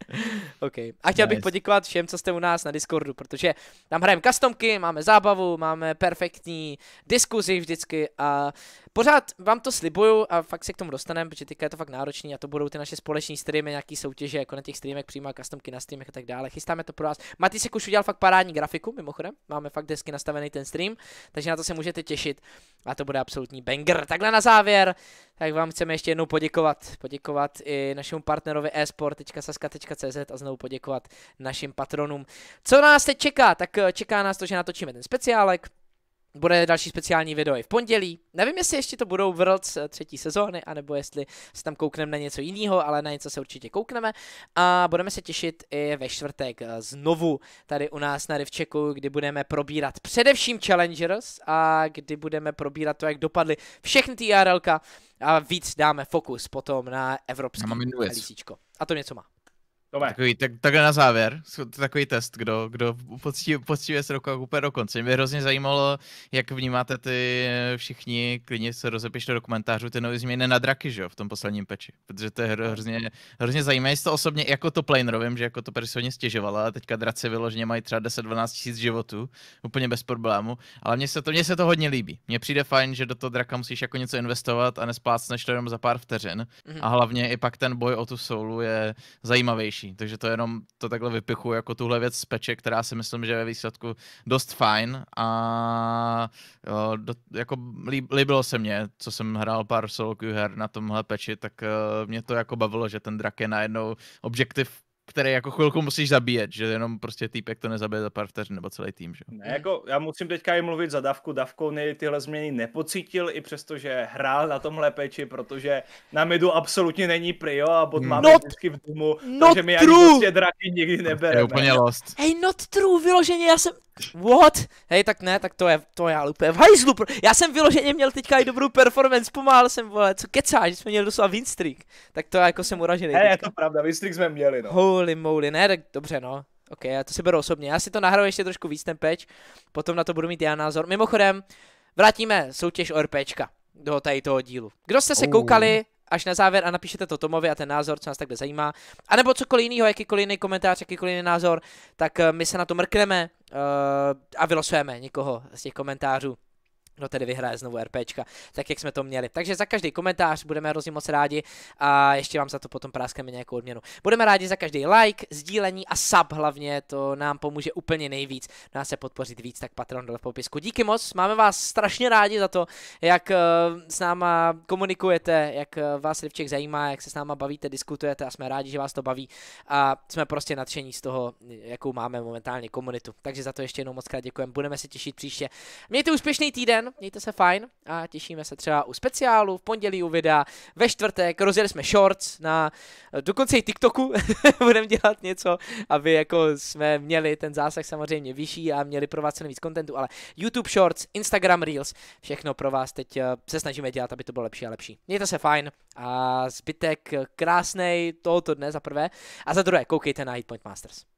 <laughs> okay. A chtěl nice. bych poděkovat všem, co jste u nás na Discordu, protože tam hrajeme customky, máme zábavu, máme perfektní diskuzi vždycky a pořád vám to slibuju a fakt se k tomu dostaneme, protože teďka je to fakt náročný a to budou ty naše společní streamy, nějaký soutěže, jako na těch streamech, přímo customky na streamech a tak dále. Chystáme to pro vás. Maty se už udělal fakt parádní grafiku, mimochodem, máme fakt desky nastavený ten stream, takže na to se můžete těšit a to bude absolutní banger. Takhle na závěr, tak vám chceme ještě jednou poděkovat. Poděkovat i našemu partnerovi e CZ a znovu poděkovat našim patronům. Co nás teď čeká? Tak eh, čeká nás to, že natočíme ten speciálek, bude další speciální video i v pondělí. Nevím, jestli ještě to budou Worlds třetí sezóny, anebo jestli se tam koukneme na něco jiného, ale na něco se určitě koukneme. A budeme se těšit i ve čtvrtek eh, znovu tady u nás na Rivčeku, kdy budeme probírat především Challengers a kdy budeme probírat to, jak dopadly všechny ty er a víc dáme fokus potom na evropské a to něco má. Dobré. Takový, tak, takhle na závěr, takový test, kdo, kdo poctivě, se roku úplně do konce. Mě hrozně zajímalo, jak vnímáte ty všichni, klidně se rozepište do komentářů, ty nové změny na draky, že jo, v tom posledním peči. Protože to je hrozně, hrozně zajímavé, jestli to osobně jako to planer, vím, že jako to personě stěžovala, a teďka draci vyloženě mají třeba 10-12 tisíc životů, úplně bez problému, ale mně se, to, mně se to hodně líbí. Mně přijde fajn, že do toho draka musíš jako něco investovat a nesplácneš to jenom za pár vteřin. Mm-hmm. A hlavně i pak ten boj o tu soulu je zajímavější nejlepší. Takže to jenom to takhle vypichu jako tuhle věc z peče, která si myslím, že je výsledku dost fajn a jo, do, jako líb, líbilo se mně, co jsem hrál pár solo her na tomhle peči, tak uh, mě to jako bavilo, že ten drak je najednou objektiv který jako chvilku musíš zabíjet, že jenom prostě týpek to nezabije za pár vteřin nebo celý tým, že? Ne, jako já musím teďka i mluvit za Davku, Davko nej tyhle změny nepocítil, i přesto, že hrál na tomhle peči, protože na midu absolutně není prio a bod hmm. máme not, vždycky v domu, takže my ani prostě draky nikdy nebereme. Je úplně lost. Hej, not true, vyloženě, já jsem, what? Hej, tak ne, tak to je, to je ale úplně v hajzlu. Já jsem vyloženě měl teďka i dobrou performance, pomáhal jsem, vole, co kecá, že jsme měli doslova winstreak. Tak to jako jsem uražený. Ne, je to pravda, winstreak jsme měli, no. Holy moly, ne, tak dobře, no. Ok, já to si beru osobně. Já si to nahraju ještě trošku víc ten patch, potom na to budu mít já názor. Mimochodem, vrátíme soutěž o RPčka do tady toho dílu. Kdo jste se oh. koukali až na závěr a napíšete to Tomovi a ten názor, co nás takhle zajímá, anebo cokoliv jiného, jakýkoliv jiný komentář, jakýkoliv jiný názor, tak eh, my se na to mrkneme, Eh, a vylosujeme někoho z těch komentářů kdo no, tedy vyhraje znovu RPčka, tak jak jsme to měli. Takže za každý komentář budeme hrozně moc rádi a ještě vám za to potom práskneme nějakou odměnu. Budeme rádi za každý like, sdílení a sub hlavně, to nám pomůže úplně nejvíc. nás se podpořit víc, tak Patreon dole v popisku. Díky moc, máme vás strašně rádi za to, jak eh, s náma komunikujete, jak eh, vás Rivček zajímá, jak se s náma bavíte, diskutujete a jsme rádi, že vás to baví a jsme prostě nadšení z toho, jakou máme momentálně komunitu. Takže za to ještě jednou moc krát děkujeme, budeme se těšit příště. Mějte úspěšný týden, mějte se fajn a těšíme se třeba u speciálu, v pondělí u videa, ve čtvrtek rozjeli jsme shorts na eh, dokonce i TikToku, <laughs> budeme dělat něco, aby jako jsme měli ten zásah samozřejmě vyšší a měli pro vás co nejvíc kontentu, ale YouTube shorts, Instagram Reels, všechno pro vás teď eh, se snažíme dělat, aby to bylo lepší a lepší. Mějte se fajn a zbytek eh, krásnej tohoto dne za prvé a za druhé koukejte na Hitpoint Masters.